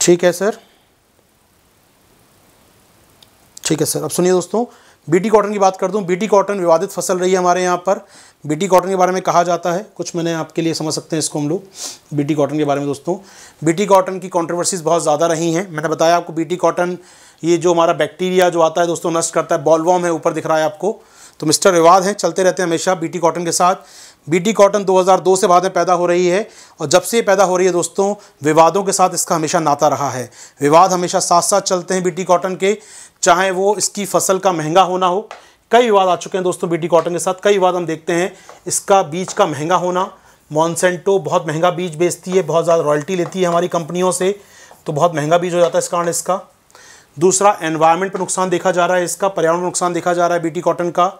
ठीक है सर ठीक है सर अब सुनिए दोस्तों बीटी कॉटन की बात कर दूं बीटी कॉटन विवादित फसल रही है हमारे यहाँ पर बीटी कॉटन के बारे में कहा जाता है कुछ मैंने आपके लिए समझ सकते हैं इसको हम लोग बीटी कॉटन के बारे में दोस्तों बीटी कॉटन की कंट्रोवर्सीज बहुत ज़्यादा रही हैं मैंने बताया आपको बीटी कॉटन ये जो हमारा बैक्टीरिया जो आता है दोस्तों नष्ट करता है बॉलवॉम है ऊपर दिख रहा है आपको तो मिस्टर विवाद हैं चलते रहते हैं हमेशा बी कॉटन के साथ बी कॉटन दो से बाद में पैदा हो रही है और जब से ये पैदा हो रही है दोस्तों विवादों के साथ इसका हमेशा नाता रहा है विवाद हमेशा साथ साथ चलते हैं बी कॉटन के चाहे वो इसकी फसल का महंगा होना हो कई विवाद आ चुके हैं दोस्तों बीटी कॉटन के साथ कई विवाद हम देखते हैं इसका बीज का महंगा होना मॉन्सेंटो बहुत महंगा बीज बेचती है बहुत ज़्यादा रॉयल्टी लेती है हमारी कंपनियों से तो बहुत महंगा बीज हो जाता है इस कारण इसका दूसरा एनवायरमेंट पर नुकसान देखा जा रहा है इसका पर्यावरण पर नुकसान देखा जा रहा है बीटी कॉटन का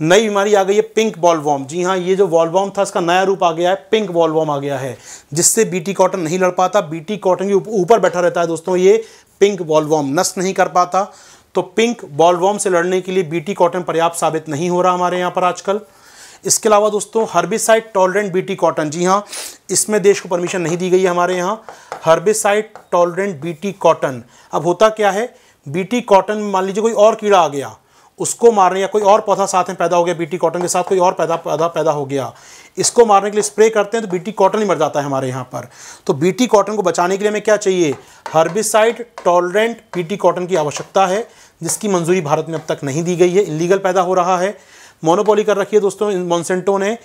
नई बीमारी आ गई है पिंक बॉलवॉम जी हाँ ये जो वॉलवॉम था इसका नया रूप आ गया है पिंक बॉलवॉम आ गया है जिससे बीटी कॉटन नहीं लड़ पाता बीटी कॉटन के ऊपर बैठा रहता है दोस्तों ये पिंक बॉलवॉम नष्ट नहीं कर पाता तो पिंक बॉलवॉर्म से लड़ने के लिए बीटी कॉटन पर्याप्त साबित नहीं हो रहा हमारे यहाँ पर आजकल इसके अलावा दोस्तों हर्बिसाइड टॉलरेंट बीटी कॉटन जी हाँ इसमें देश को परमिशन नहीं दी गई है हमारे यहाँ हर्बिसाइड टॉलरेंट बीटी कॉटन अब होता क्या है बीटी कॉटन मान लीजिए कोई और कीड़ा आ गया उसको मारने या कोई और पौधा साथ में पैदा हो गया बीटी कॉटन के साथ कोई और पैदा पौधा पैदा हो गया इसको मारने के लिए स्प्रे करते हैं तो बीटी कॉटन ही मर जाता है हमारे यहाँ पर तो बीटी कॉटन को बचाने के लिए हमें क्या चाहिए हर्बिसाइड टॉलरेंट बीटी कॉटन की आवश्यकता है जिसकी मंजूरी भारत में अब तक नहीं दी गई है इलीगल पैदा हो रहा है मोनोपोली कर रखी है दोस्तों मॉन्सेंटो ने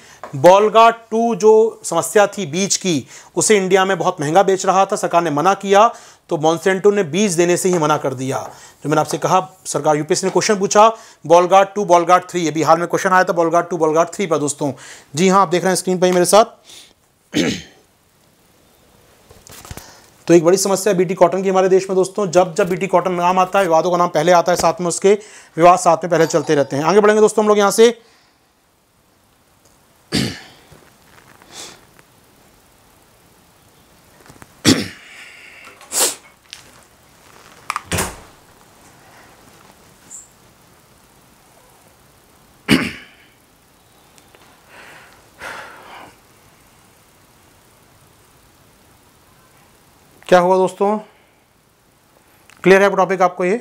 बॉलगा टू जो समस्या थी बीज की उसे इंडिया में बहुत महंगा बेच रहा था सरकार ने मना किया तो मॉन्सेंटो ने बीज देने से ही मना कर दिया जो तो मैंने आपसे कहा सरकार यूपीएससी ने क्वेश्चन पूछा बॉलगार्ड टू बॉलगार्ड थ्री अभी हाल में क्वेश्चन आया था बॉलगार्ड टू बॉलगार्ड थ्री पर दोस्तों जी हाँ आप देख रहे हैं स्क्रीन पर ही मेरे साथ तो एक बड़ी समस्या है बीटी कॉटन की हमारे देश में दोस्तों जब जब बीटी कॉटन नाम आता है विवादों का नाम पहले आता है साथ में उसके विवाद साथ में पहले चलते रहते हैं आगे बढ़ेंगे दोस्तों हम लोग यहाँ से क्या हुआ दोस्तों क्लियर है टॉपिक आपको ये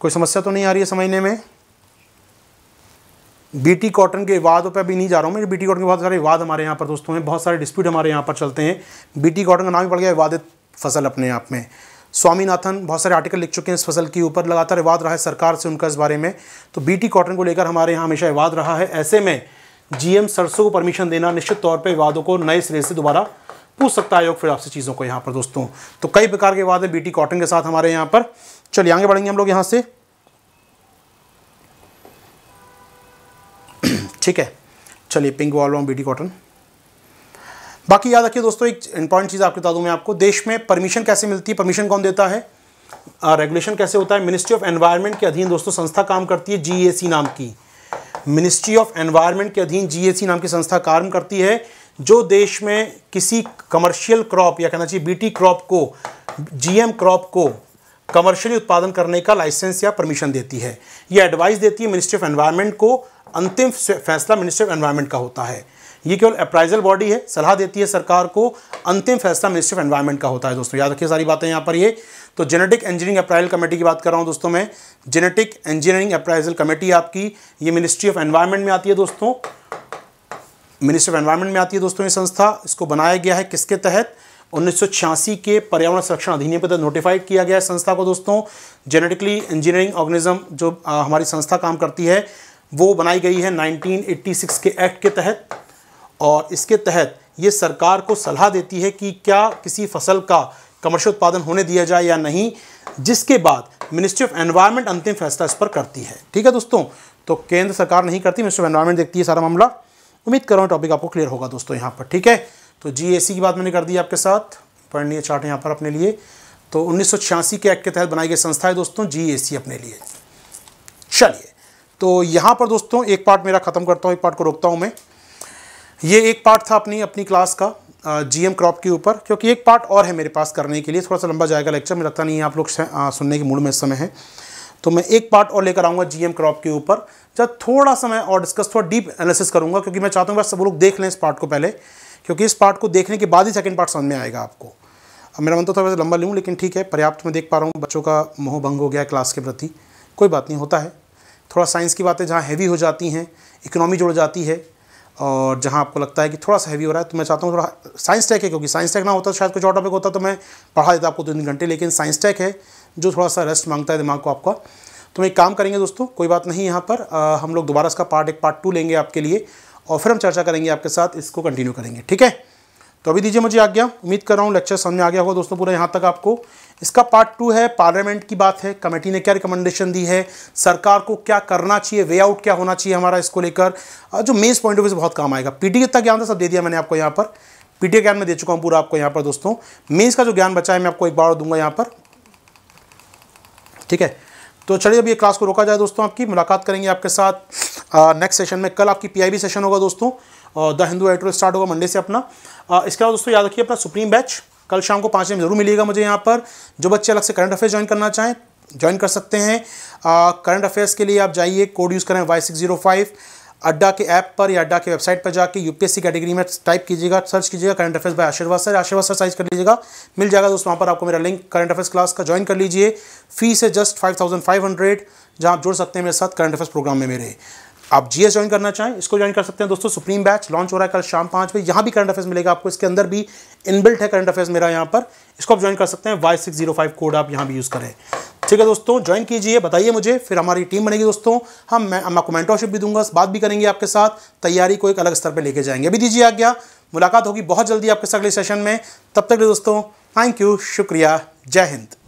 कोई समस्या तो नहीं आ रही है समझने में बीटी कॉटन के विवादों पर अभी नहीं जा रहा हूँ मैं बीटी कॉटन के बहुत सारे विवाद हमारे यहाँ पर दोस्तों हैं बहुत सारे डिस्प्यूट हमारे यहाँ पर चलते हैं बीटी कॉटन का नाम ही पड़ गया विवादित फसल अपने आप में स्वामीनाथन बहुत सारे आर्टिकल लिख चुके हैं इस फसल के ऊपर लगातार विवाद रहा है सरकार से उनका इस बारे में तो बी कॉटन को लेकर हमारे यहाँ हमेशा विवाद रहा है ऐसे में जी सरसों को परमिशन देना निश्चित तौर पर विवादों को नए सिरे से दोबारा पूछ सकता है योग फिर आपसे चीज़ों को यहाँ पर दोस्तों तो कई प्रकार के बाद हैं बीटी कॉटन के साथ हमारे यहाँ पर चलिए आगे बढ़ेंगे हम लोग यहाँ से ठीक है चलिए पिंक वॉल बी डी कॉटन बाकी याद रखिए दोस्तों एक इंपॉर्टेंट चीज़ आपके बता दूँ मैं आपको देश में परमिशन कैसे मिलती है परमिशन कौन देता है रेगुलेशन कैसे होता है मिनिस्ट्री ऑफ एनवायरनमेंट के अधीन दोस्तों संस्था काम करती है जीएसी नाम की मिनिस्ट्री ऑफ एनवायरनमेंट के अधीन जीएसी नाम की संस्था काम करती है जो देश में किसी कमर्शियल क्रॉप या कहना चाहिए बीटी क्रॉप को जीएम क्रॉप को कमर्शियली उत्पादन करने का लाइसेंस या परमिशन देती है यह एडवाइस देती है मिनिस्ट्री ऑफ एनवायरनमेंट को अंतिम फैसला मिनिस्ट्री ऑफ एनवायरनमेंट का होता है ये केवल अप्राइजल बॉडी है सलाह देती है सरकार को अंतिम फैसला मिनिस्ट्री ऑफ एनवायरनमेंट का होता है दोस्तों याद रखिए सारी बातें यहाँ पर ये तो जेनेटिक इंजीनियरिंग अप्राइजल कमेटी की बात कर रहा हूँ दोस्तों मैं जेनेटिक इंजीनियरिंग अप्राइजल कमेटी आपकी ये मिनिस्ट्री ऑफ एनवायरनमेंट में आती है दोस्तों मिनिस्ट्री ऑफ एनवायरमेंट में आती है दोस्तों ये संस्था इसको बनाया गया है किसके तहत उन्नीस के पर्यावरण संरक्षण अधिनियम के तहत नोटिफाइड किया गया है संस्था को दोस्तों जेनेटिकली इंजीनियरिंग ऑर्गेनिज्म जो आ, हमारी संस्था काम करती है वो बनाई गई है 1986 के एक्ट के तहत और इसके तहत ये सरकार को सलाह देती है कि क्या किसी फसल का कमर्शियल उत्पादन होने दिया जाए या नहीं जिसके बाद मिनिस्ट्री ऑफ एनवायरमेंट अंतिम फैसला इस पर करती है ठीक है दोस्तों तो केंद्र सरकार नहीं करती मिनिस्ट्री ऑफ एनवायरमेंट देखती है सारा मामला उम्मीद कर रहा हूँ टॉपिक आपको क्लियर होगा दोस्तों यहाँ पर ठीक है तो जी की बात मैंने कर दी आपके साथ पढ़नी है चार्ट यहाँ पर अपने लिए तो उन्नीस के एक्ट के तहत बनाई गई संस्था है दोस्तों जी अपने लिए चलिए तो यहाँ पर दोस्तों एक पार्ट मेरा ख़त्म करता हूँ एक पार्ट को रोकता हूँ मैं ये एक पार्ट था अपनी अपनी क्लास का जीएम क्रॉप के ऊपर क्योंकि एक पार्ट और है मेरे पास करने के लिए थोड़ा सा लंबा जाएगा लेक्चर में लगता नहीं है आप लोग सुनने के मूड में इस समय है तो मैं एक पार्ट और लेकर आऊँगा जीएम क्रॉप के ऊपर जब थोड़ा सा और डिस्कस थोड़ा डीप एनालिसिस करूँगा क्योंकि मैं चाहता हूँ बस सब लोग देख लें इस पार्ट को पहले क्योंकि इस पार्ट को देखने के बाद ही सेकेंड पार्ट समझ में आएगा आपको अब मेरा मन मतलब तो थोड़ा सा लंबा लूँ लेकिन ठीक है पर्याप्त मैं देख पा रहा हूँ बच्चों का मोह भंग हो गया क्लास के प्रति कोई बात नहीं होता है थोड़ा साइंस की बातें जहाँ हैवी हो जाती हैं इकोनॉमी जुड़ जाती है और जहाँ आपको लगता है कि थोड़ा सा हैवी हो रहा है तो मैं चाहता हूँ थोड़ा साइंस टैक है क्योंकि साइंस टैक ना होता तो शायद कुछ और टॉपिक होता तो मैं पढ़ा देता आपको दो तीन घंटे लेकिन साइंस टैक है जो थोड़ा सा रेस्ट मांगता है दिमाग को आपका तो एक काम करेंगे दोस्तों कोई बात नहीं यहाँ पर आ, हम लोग दोबारा इसका पार्ट एक पार्ट टू लेंगे आपके लिए और फिर हम चर्चा करेंगे आपके साथ इसको कंटिन्यू करेंगे ठीक है तो अभी दीजिए मुझे आज्ञा उम्मीद कर रहा हूँ लेक्चर समझ में आ गया होगा दोस्तों पूरा यहाँ तक आपको इसका पार्ट टू है पार्लियामेंट की बात है कमेटी ने क्या रिकमेंडेशन दी है सरकार को क्या करना चाहिए वे आउट क्या होना चाहिए हमारा इसको लेकर जो मेन्स पॉइंट ऑफ व्यू से बहुत काम आएगा पी टी ज्ञान था सब दे दिया मैंने आपको यहाँ पर पीटीए ज्ञान में दे चुका हूँ पूरा आपको यहाँ पर दोस्तों मेन्स का जो ज्ञान बचा है मैं आपको एक बार दूंगा यहाँ पर ठीक है तो चलिए अब ये क्लास को रोका जाए दोस्तों आपकी मुलाकात करेंगे आपके साथ नेक्स्ट सेशन में कल आपकी पीआईबी सेशन होगा दोस्तों और द हिंदू एडिटोरियल स्टार्ट होगा मंडे से अपना आ, इसके अलावा दोस्तों याद रखिए अपना सुप्रीम बैच कल शाम को पाँच बजे जरूर मिलेगा मुझे यहाँ पर जो बच्चे अलग से करंट अफेयर ज्वाइन करना चाहें ज्वाइन कर सकते हैं करंट अफेयर्स के लिए आप जाइए कोड यूज़ करें Y six zero five Adda के ऐप पर या अड्डा के वेबसाइट पर जाकर यूपीएससी कैटेगरी में टाइप कीजिएगा सर्च कीजिएगा current affairs by Ashirwad sir Ashirwad sir साइज कर लीजिएगा मिल जाएगा दोस्तों वहाँ पर आपको मेरा लिंक करंट अफेयर्स क्लास का ज्वाइन कर लीजिए फीस है just five thousand five hundred जहाँ आप जुड़ सकते हैं मेरे साथ करंट अफेयर्स प्रोग्राम में मेरे आप जीएस ज्वाइन करना चाहें इसको ज्वाइन कर सकते हैं दोस्तों सुप्रीम बैच लॉन्च हो रहा है कल शाम पाँच बजे यहाँ भी करंट अफेयर्स मिलेगा आपको इसके अंदर भी इनबिल्ट है करंट अफेयर्स मेरा यहाँ पर इसको आप ज्वाइन कर सकते हैं Y six zero five code आप यहाँ भी यूज़ करें ठीक है दोस्तों ज्वाइन कीजिए बताइए मुझे फिर हमारी टीम बनेगी दोस्तों हम मैं हम आपको मेंटरशिप भी दूंगा बात भी करेंगे आपके साथ तैयारी को एक अलग स्तर पर लेके जाएंगे अभी दीजिए आज्ञा मुलाकात होगी बहुत जल्दी आपके साथ अगले सेशन में तब तक दोस्तों थैंक यू शुक्रिया जय हिंद